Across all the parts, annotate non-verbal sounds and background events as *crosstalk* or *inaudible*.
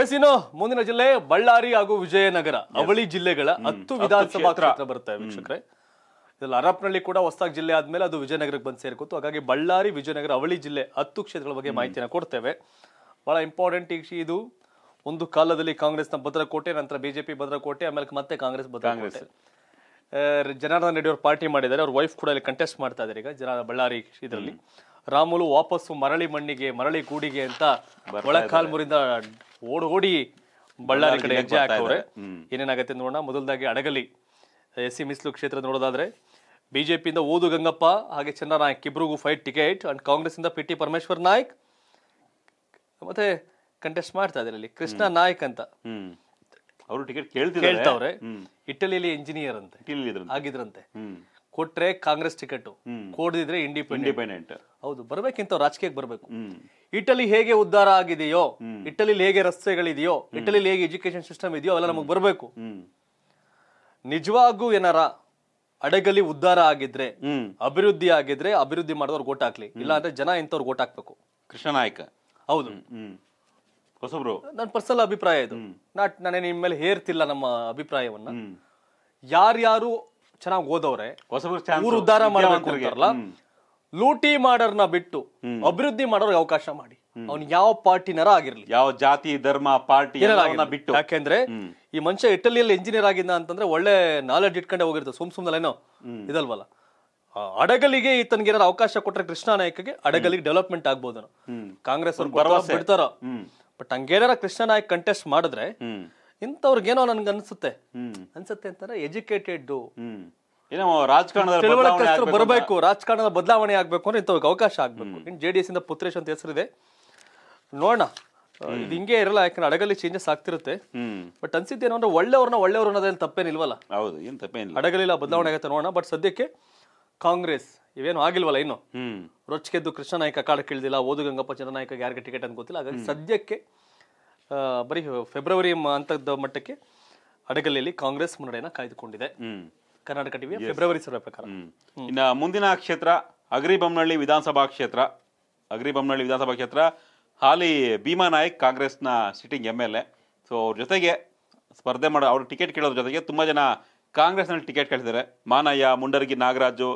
S ಮುಂದಿನ ಜಿಲ್ಲೆ ಬಳ್ಳಾರಿ ಹಾಗೂ ವಿಜಯನಗರ ಅವಳಿ ಜಿಲ್ಲೆಗಳ ಹತ್ತು ವಿಧಾನಸಭಾ ಕ್ಷೇತ್ರ ಬರುತ್ತೆ ವೀಕ್ಷಕರೇ ಇದ್ರಲ್ಲಿ ಅರಪ್ನಳ್ಳಿ ಕೂಡ ಹೊಸದಾಗಿ ಜಿಲ್ಲೆ ಆದ್ಮೇಲೆ ಅದು ವಿಜಯನಗರಕ್ಕೆ ಬಂದು ಸೇರ್ಕೊತು ಹಾಗಾಗಿ ಬಳ್ಳಾರಿ ವಿಜಯನಗರ ಅವಳಿ ಜಿಲ್ಲೆ ಹತ್ತು ಕ್ಷೇತ್ರಗಳ ಬಗ್ಗೆ ಮಾಹಿತಿಯನ್ನು ಕೊಡ್ತೇವೆ ಬಹಳ ಇಂಪಾರ್ಟೆಂಟ್ ಈ ಇದು ಒಂದು ಕಾಲದಲ್ಲಿ ಕಾಂಗ್ರೆಸ್ನ ಭದ್ರಕೋಟೆ ನಂತರ ಬಿಜೆಪಿ ಭದ್ರಕೋಟೆ ಆಮೇಲೆ ಮತ್ತೆ ಕಾಂಗ್ರೆಸ್ ಭದ್ರಕೋಟೆ ಜನಾರ್ದನ್ ರೆಡ್ಡಿ ಅವರು ಪಾರ್ಟಿ ಮಾಡಿದ್ದಾರೆ ಅವ್ರ ವೈಫ್ ಕೂಡ ಇಲ್ಲಿ ಕಂಟೆಸ್ಟ್ ಮಾಡ್ತಾ ಇದಾರೆ ಈಗ ಜನ ಬಳ್ಳಾರಿ ಇದರಲ್ಲಿ ರಾಮುಲು ವಾಪಸ್ಸು ಮರಳಿ ಮಣ್ಣಿಗೆ ಮರಳಿ ಕೂಡಿಗೆ ಅಂತ ಒಳಕಾಲ್ಮೂರಿಂದ ಓಡ್ ಓಡೋಡಿ ಬಳ್ಳಾರಿ ಕಡೆ ಹೆಜ್ಜೆ ಹಾಕವ್ರೆ ಏನೇನಾಗತ್ತೆ ನೋಡೋಣ ಮೊದಲದಾಗಿ ಅಡಗಲಿ ಎಸ್ ಸಿ ಮಿಸ್ಲು ಕ್ಷೇತ್ರ ನೋಡೋದಾದ್ರೆ ಬಿಜೆಪಿಯಿಂದ ಓದು ಗಂಗಪ್ಪ ಹಾಗೆ ಚಂದ್ರನಾಯ್ಕ್ ಇಬ್ರಿಗೂ ಫೈಟ್ ಟಿಕೆಟ್ ಅಂಡ್ ಕಾಂಗ್ರೆಸ್ ಇಂದ ಪಿ ಟಿ ಪರಮೇಶ್ವರ್ ನಾಯ್ಕ್ ಮತ್ತೆ ಕಂಟೆಸ್ಟ್ ಮಾಡ್ತಾ ಇದ್ದಾರೆ ಇಲ್ಲಿ ಕೃಷ್ಣ ನಾಯ್ಕ್ ಅಂತ ಅವರು ಟಿಕೆಟ್ ಕೇಳ್ತಾವ್ರೆ ಇಟಲಿಯಲ್ಲಿ ಇಂಜಿನಿಯರ್ ಅಂತೆ ಆಗಿದ್ರಂತೆ ಕೊಟ್ರೆ ಕಾಂಗ್ರೆಸ್ ಟಿಕೆಟ್ ಕೊಡದಿದ್ರೆ ಇಂಡಿಪೆಂಡೆಂಟ್ ಇಂಡಿಪೆಂಡೆಂಟ್ ಹೌದು ಬರ್ಬೇಕಿಂತ ರಾಜಕೀಯಕ್ಕೆ ಬರಬೇಕು ಇಟಲಿ ಹೇಗೆ ಉದ್ದಾರ ಆಗಿದೆಯೋ ಇಟಲಿ ಹೇಗೆ ರಸ್ತೆಗಳಿದೆಯೋ ಇಟಲಿ ಹೇಗೆ ಎಜುಕೇಶನ್ ಸಿಸ್ಟಮ್ ಇದೆಯೋ ಅವೆಲ್ಲ ನಮಗೆ ಬರಬೇಕು ನಿಜವಾಗೂ ಏನಾರ ಅಡಗಲಿ ಉದ್ದಾರ ಆಗಿದ್ರೆ ಅಭಿವೃದ್ಧಿ ಆಗಿದ್ರೆ ಅಭಿವೃದ್ಧಿ ಮಾಡಿದವ್ರು ಓಟ್ ಹಾಕ್ಲಿ ಇಲ್ಲ ಅಂದ್ರೆ ಜನ ಇಂಥವ್ರು ಓಟ್ ಹಾಕ್ಬೇಕು ಕೃಷ್ಣ ನಾಯ್ಕ ಹೌದು ಹೊಸಬ್ರು ನನ್ನ ಪರ್ಸನಲ್ ಅಭಿಪ್ರಾಯ ಇದು ನಾಟ್ ನಾನೇ ನಿಮ್ಮ ಮೇಲೆ ಹೇರ್ತಿಲ್ಲ ನಮ್ಮ ಅಭಿಪ್ರಾಯವನ್ನ ಯಾರ್ಯಾರು ಚೆನ್ನಾಗಿ ಓದವ್ರೆ ಊರು ಉದ್ಧಾರ ಮಾಡಬೇಕು ಲೂಟಿ ಮಾಡರ್ನ ಬಿಟ್ಟು ಅಭಿವೃದ್ಧಿ ಮಾಡೋರ್ಗೆ ಅವಕಾಶ ಮಾಡಿ ಅವ್ನು ಯಾವ ಪಾರ್ಟಿನರ ಆಗಿರ್ಲಿ ಯಾವ ಜಾತಿ ಧರ್ಮ ಪಾರ್ಟಿ ಬಿಟ್ಟು ಯಾಕೆಂದ್ರೆ ಈ ಮನುಷ್ಯ ಇಟಲಿಯಲ್ಲಿ ಇಂಜಿನಿಯರ್ ಆಗಿದ್ದ ಅಂತಂದ್ರೆ ಒಳ್ಳೆ ನಾಲೆಜ್ ಇಟ್ಕೊಂಡೆ ಹೋಗಿರ್ತದೆ ಸುಮ್ ಏನೋ ಇದಲ್ವಲ್ಲ ಅಡಗಲಿಗೆ ಈತನಿಗೆ ಏನಾರ ಅವಕಾಶ ಕೊಟ್ರೆ ಕೃಷ್ಣ ನಾಯಕಗೆ ಅಡಗಲಿಗೆ ಡೆವಲಪ್ಮೆಂಟ್ ಆಗ್ಬೋದು ಕಾಂಗ್ರೆಸ್ ಅವ್ರು ಬಿಡ್ತಾರ ಬಟ್ ಹಂಗೇನಾರ ಕೃಷ್ಣ ನಾಯಕ್ ಕಂಟೆಸ್ಟ್ ಮಾಡಿದ್ರೆ ಇಂಥವ್ರಿಗೇನೋ ನನ್ಗೆ ಅನ್ಸುತ್ತೆ ಅನ್ಸುತ್ತೆ ಅಂತಾರೆ ಎಜುಕೇಟೆಡ್ ಬರಬೇಕು ರಾಜಕಾರಣದ ಬದಲಾವಣೆ ಆಗ್ಬೇಕು ಅಂದ್ರೆ ಇಂಥವ್ರಿಗೆ ಅವಕಾಶ ಆಗ್ಬೇಕು ಇನ್ ಜೆ ಡಿ ಎಸ್ ಇಂದ ಪುತ್ರೇಶ್ ಅಂತ ಹೆಸರಿದೆ ನೋಡೋಣ ಇದು ಹಿಂಗೆ ಇರಲ್ಲ ಯಾಕಂದ್ರೆ ಅಡಗಲ್ಲಿ ಚೇಂಜಸ್ ಆಗ್ತಿರುತ್ತೆ ಬಟ್ ಅನ್ಸಿದ್ದೇನು ಅಂದ್ರೆ ಒಳ್ಳೆಯವ್ರನ್ನ ಒಳ್ಳೆಯವ್ರು ಅನ್ನೋದೇನು ತಪ್ಪೇನಿಲ್ವಲ್ಲ ಹೌದು ಏನು ತಪ್ಪೇನಿಲ್ಲ ಅಡಗಲಿಲ್ಲ ಬದಲಾವಣೆ ಆಗುತ್ತೆ ನೋಡೋಣ ಬಟ್ ಸದ್ಯಕ್ಕೆ ಕಾಂಗ್ರೆಸ್ ಇವೇನು ಆಗಿಲ್ವಲ್ಲ ಇನ್ನು ರೊಚ್ಕೆದ್ದು ಕೃಷ್ಣ ನಾಯಕ ಕೇಳ್ದಿಲ್ಲ ಓದು ಗಂಗಪ್ಪ ಚಂದ್ರ ಯಾರಿಗೆ ಟಿಕೆಟ್ ಅಂತ ಗೊತ್ತಿಲ್ಲ ಹಾಗಾಗಿ ಸದ್ಯಕ್ಕೆ ಬರೀ ಫೆಬ್ರವರಿ ಅಂತದ ಮಟ್ಟಕ್ಕೆ ಅಡಗಲೆಯಲ್ಲಿ ಕಾಂಗ್ರೆಸ್ ಮುನ್ನಡೆಯನ್ನ ಕಾಯ್ದುಕೊಂಡಿದೆ ಕರ್ನಾಟಕ ಟಿವಿ ಫೆಬ್ರವರಿ ಸರ್ವೆ ಪ್ರಕಾರ ಇನ್ನ ಮುಂದಿನ ಕ್ಷೇತ್ರ ಅಗ್ರಿಬೊಮ್ಮನಹಳ್ಳಿ ವಿಧಾನಸಭಾ ಕ್ಷೇತ್ರ ಅಗ್ರಿಬೊಮ್ಮನಹಳ್ಳಿ ವಿಧಾನಸಭಾ ಕ್ಷೇತ್ರ ಹಾಲಿ ಭೀಮಾ ನಾಯಕ್ ಕಾಂಗ್ರೆಸ್ನ sitting M L A so ಅವ್ರ ಜೊತೆಗೆ ಸ್ಪರ್ಧೆ ಮಾಡೋ ಅವ್ರ ಟಿಕೆಟ್ ಕೇಳೋದ್ರ ಜೊತೆಗೆ ತುಂಬಾ ಜನ ಕಾಂಗ್ರೆಸ್ನಲ್ಲಿ ಟಿಕೆಟ್ ಕೇಳಿದ್ದಾರೆ ಮಾನಯ್ಯ ಮುಂಡರಗಿ ನಾಗರಾಜು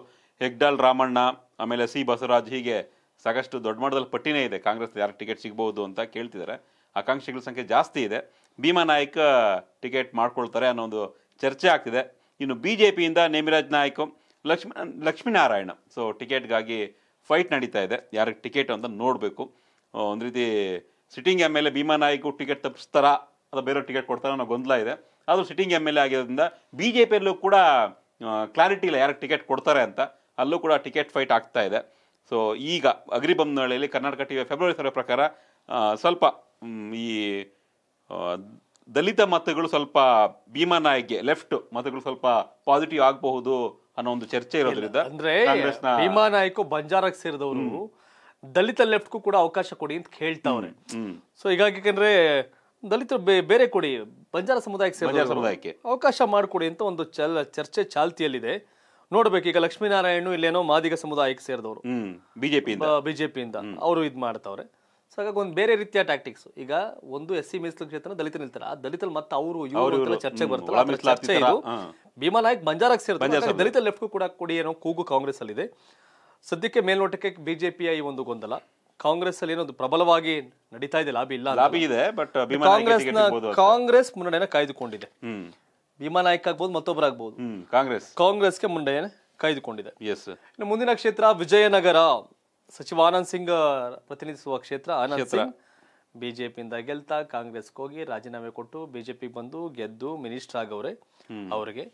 ಹೆಗ್ಡಾಲ್ ರಾಮಣ್ಣ ಆಮೇಲೆ ಸಿ ಬಸವರಾಜ್ ಹೀಗೆ ಸಾಕಷ್ಟು ದೊಡ್ಡ ಮಟ್ಟದಲ್ಲಿ ಪಟ್ಟಿನೇ ಇದೆ ಕಾಂಗ್ರೆಸ್ ಯಾರು ಟಿಕೆಟ್ ಸಿಗಬಹುದು ಅಂತ ಕೇಳ್ತಿದ್ದಾರೆ ಆಕಾಂಕ್ಷಿಗಳ ಸಂಖ್ಯೆ ಜಾಸ್ತಿ ಇದೆ ಭೀಮಾ ನಾಯ್ಕ ಟಿಕೆಟ್ ಮಾಡ್ಕೊಳ್ತಾರೆ ಅನ್ನೋ ಒಂದು ಚರ್ಚೆ ಆಗ್ತಿದೆ ಇನ್ನು ಬಿ ಜೆ ಪಿಯಿಂದ ನೇಮಿರಾಜ್ ನಾಯಕ್ ಲಕ್ಷ್ಮೀ ಲಕ್ಷ್ಮೀನಾರಾಯಣ ಸೊ ಟಿಕೆಟ್ಗಾಗಿ ಫೈಟ್ ನಡೀತಾ ಇದೆ ಯಾರಿಗೆ ಟಿಕೆಟ್ ಅಂತ ನೋಡಬೇಕು ಒಂದು ರೀತಿ sitting M L A Bhima Naik ticket ತಪ್ಪಿಸ್ತಾರಾ ಅಥವಾ ಬೇರೆ ಟಿಕೆಟ್ ಕೊಡ್ತಾರ ಅನ್ನೋ ಗೊಂದಲ ಇದೆ ಆದರೂ ಸಿಟ್ಟಿಂಗ್ ಎಮ್ ಎಲ್ ಎ ಆಗಿರೋದ್ರಿಂದ ಬಿ ಜೆ ಪಿಯಲ್ಲೂ ಕೂಡ ಕ್ಲಾರಿಟಿ ಇಲ್ಲ ಯಾರಿಗೆ ಟಿಕೆಟ್ ಕೊಡ್ತಾರೆ ಅಂತ ಅಲ್ಲೂ ಕೂಡ ಟಿಕೆಟ್ ಫೈಟ್ ಆಗ್ತಾ ಇದೆ ಸೊ ಈಗ ಅಗ್ರಿಬೊಮ್ಮನಹಳ್ಳಿಯಲ್ಲಿ ಕರ್ನಾಟಕ ವಿ ಫೆಬ್ರವರಿ ಸರ ಪ್ರಕಾರ ಸ್ವಲ್ಪ ಈ ದಲಿತ ಮತಗಳು ಸ್ವಲ್ಪ ಭೀಮಾ ಲೆಫ್ಟ್ ಮತಗಳು ಸ್ವಲ್ಪ ಪಾಸಿಟಿವ್ ಆಗಬಹುದು ಅನ್ನೋ ಒಂದು ಚರ್ಚೆ ಇರೋದ್ರಿಂದ ಅಂದ್ರೆ ಭೀಮಾ ಬಂಜಾರಕ್ಕೆ ಸೇರಿದವರು ದಲಿತ ಲೆಫ್ಟ್ಗೂ ಕೂಡ ಅವಕಾಶ ಕೊಡಿ ಅಂತ ಕೇಳ್ತಾವ್ರೆ ಸೊ ಹೀಗಾಗಿ ಯಾಕಂದ್ರೆ ದಲಿತ ಬೇರೆ ಕೊಡಿ ಬಂಜಾರ ಸಮುದಾಯಕ್ಕೆ ಸೇರಿದ ಸಮುದಾಯಕ್ಕೆ ಅವಕಾಶ ಮಾಡಿಕೊಡಿ ಅಂತ ಒಂದು ಚಲ ಚರ್ಚೆ ಚಾಲ್ತಿಯಲ್ಲಿದೆ ನೋಡ್ಬೇಕು ಈಗ ಲಕ್ಷ್ಮೀನಾರಾಯಣ ಇಲ್ಲೇನೋ ಮಾದಿಗ ಸಮುದಾಯಕ್ಕೆ ಸೇರಿದವರು ಬಿಜೆಪಿ ಬಿಜೆಪಿಯಿಂದ ಅವರು ಇದ್ ಮಾಡ್ತಾವ್ರೆ ಸೊ ಹಾಗಾಗಿ ಒಂದು ಬೇರೆ ರೀತಿಯ ಟ್ಯಾಕ್ಟಿಕ್ಸ್ ಈಗ ಒಂದು ಎಸ್ ಸಿ ಮೀಸಲು ಕ್ಷೇತ್ರ ದಲಿತ ನಿಲ್ತಾರೆ ಆ ದಲಿತಲ್ಲಿ ಮತ್ತೆ ಅವರು ಇವರು ಚರ್ಚೆ ಬರ್ತಾರೆ ಚರ್ಚೆ ಇದು ಭೀಮಾನಾಯಕ್ ಸೇರ್ತಾರೆ ದಲಿತ ಲೆಫ್ಟ್ ಕೂಡ ಕೊಡಿ ಏನೋ ಕೂಗು ಕಾಂಗ್ರೆಸ್ ಅಲ್ಲಿದೆ ಸದ್ಯಕ್ಕೆ ಮೇಲ್ನೋಟಕ್ಕೆ ಬಿಜೆಪಿಯ ಈ ಒಂದು ಗೊಂದಲ ಕಾಂಗ್ರೆಸ್ ಅಲ್ಲಿ ಏನೊಂದು ಪ್ರಬಲವಾಗಿ ನಡೀತಾ ಇದೆ ಲಾಬಿ ಇಲ್ಲ ಲಾಬಿ ಇದೆ ಬಟ್ ಕಾಂಗ್ರೆಸ್ನ ಕಾಂಗ್ರೆಸ್ ಮುನ್ನಡೆಯನ್ನ ಕಾಯ್ದುಕೊಂಡಿದೆ ಭೀಮಾನಾಯಕ್ ಆಗ್ಬೋದು ಮತ್ತೊಬ್ಬರಾಗ್ಬೋದು ಕಾಂಗ್ರೆಸ್ ಕಾಂಗ್ರೆಸ್ಗೆ ಮುನ್ನಡೆಯನ್ನು ಕಾಯ್ದುಕೊಂಡಿದೆ ಮುಂದಿನ ಕ್ಷೇತ್ರ ವಿಜಯನಗರ ಸಚಿವ ಆನಂದ್ ಸಿಂಗ್ ಪ್ರತಿನಿಧಿಸುವ ಕ್ಷೇತ್ರ ಆನಂದ್ ಸಿಂಗ್ ಬಿಜೆಪಿಯಿಂದ ಗೆಲ್ತಾ ಕಾಂಗ್ರೆಸ್ ಹೋಗಿ ರಾಜೀನಾಮೆ ಕೊಟ್ಟು ಬಿಜೆಪಿ ಬಂದು ಗೆದ್ದು ಮಿನಿಸ್ಟರ್ ಆಗವ್ರೆ ಅವ್ರಿಗೆ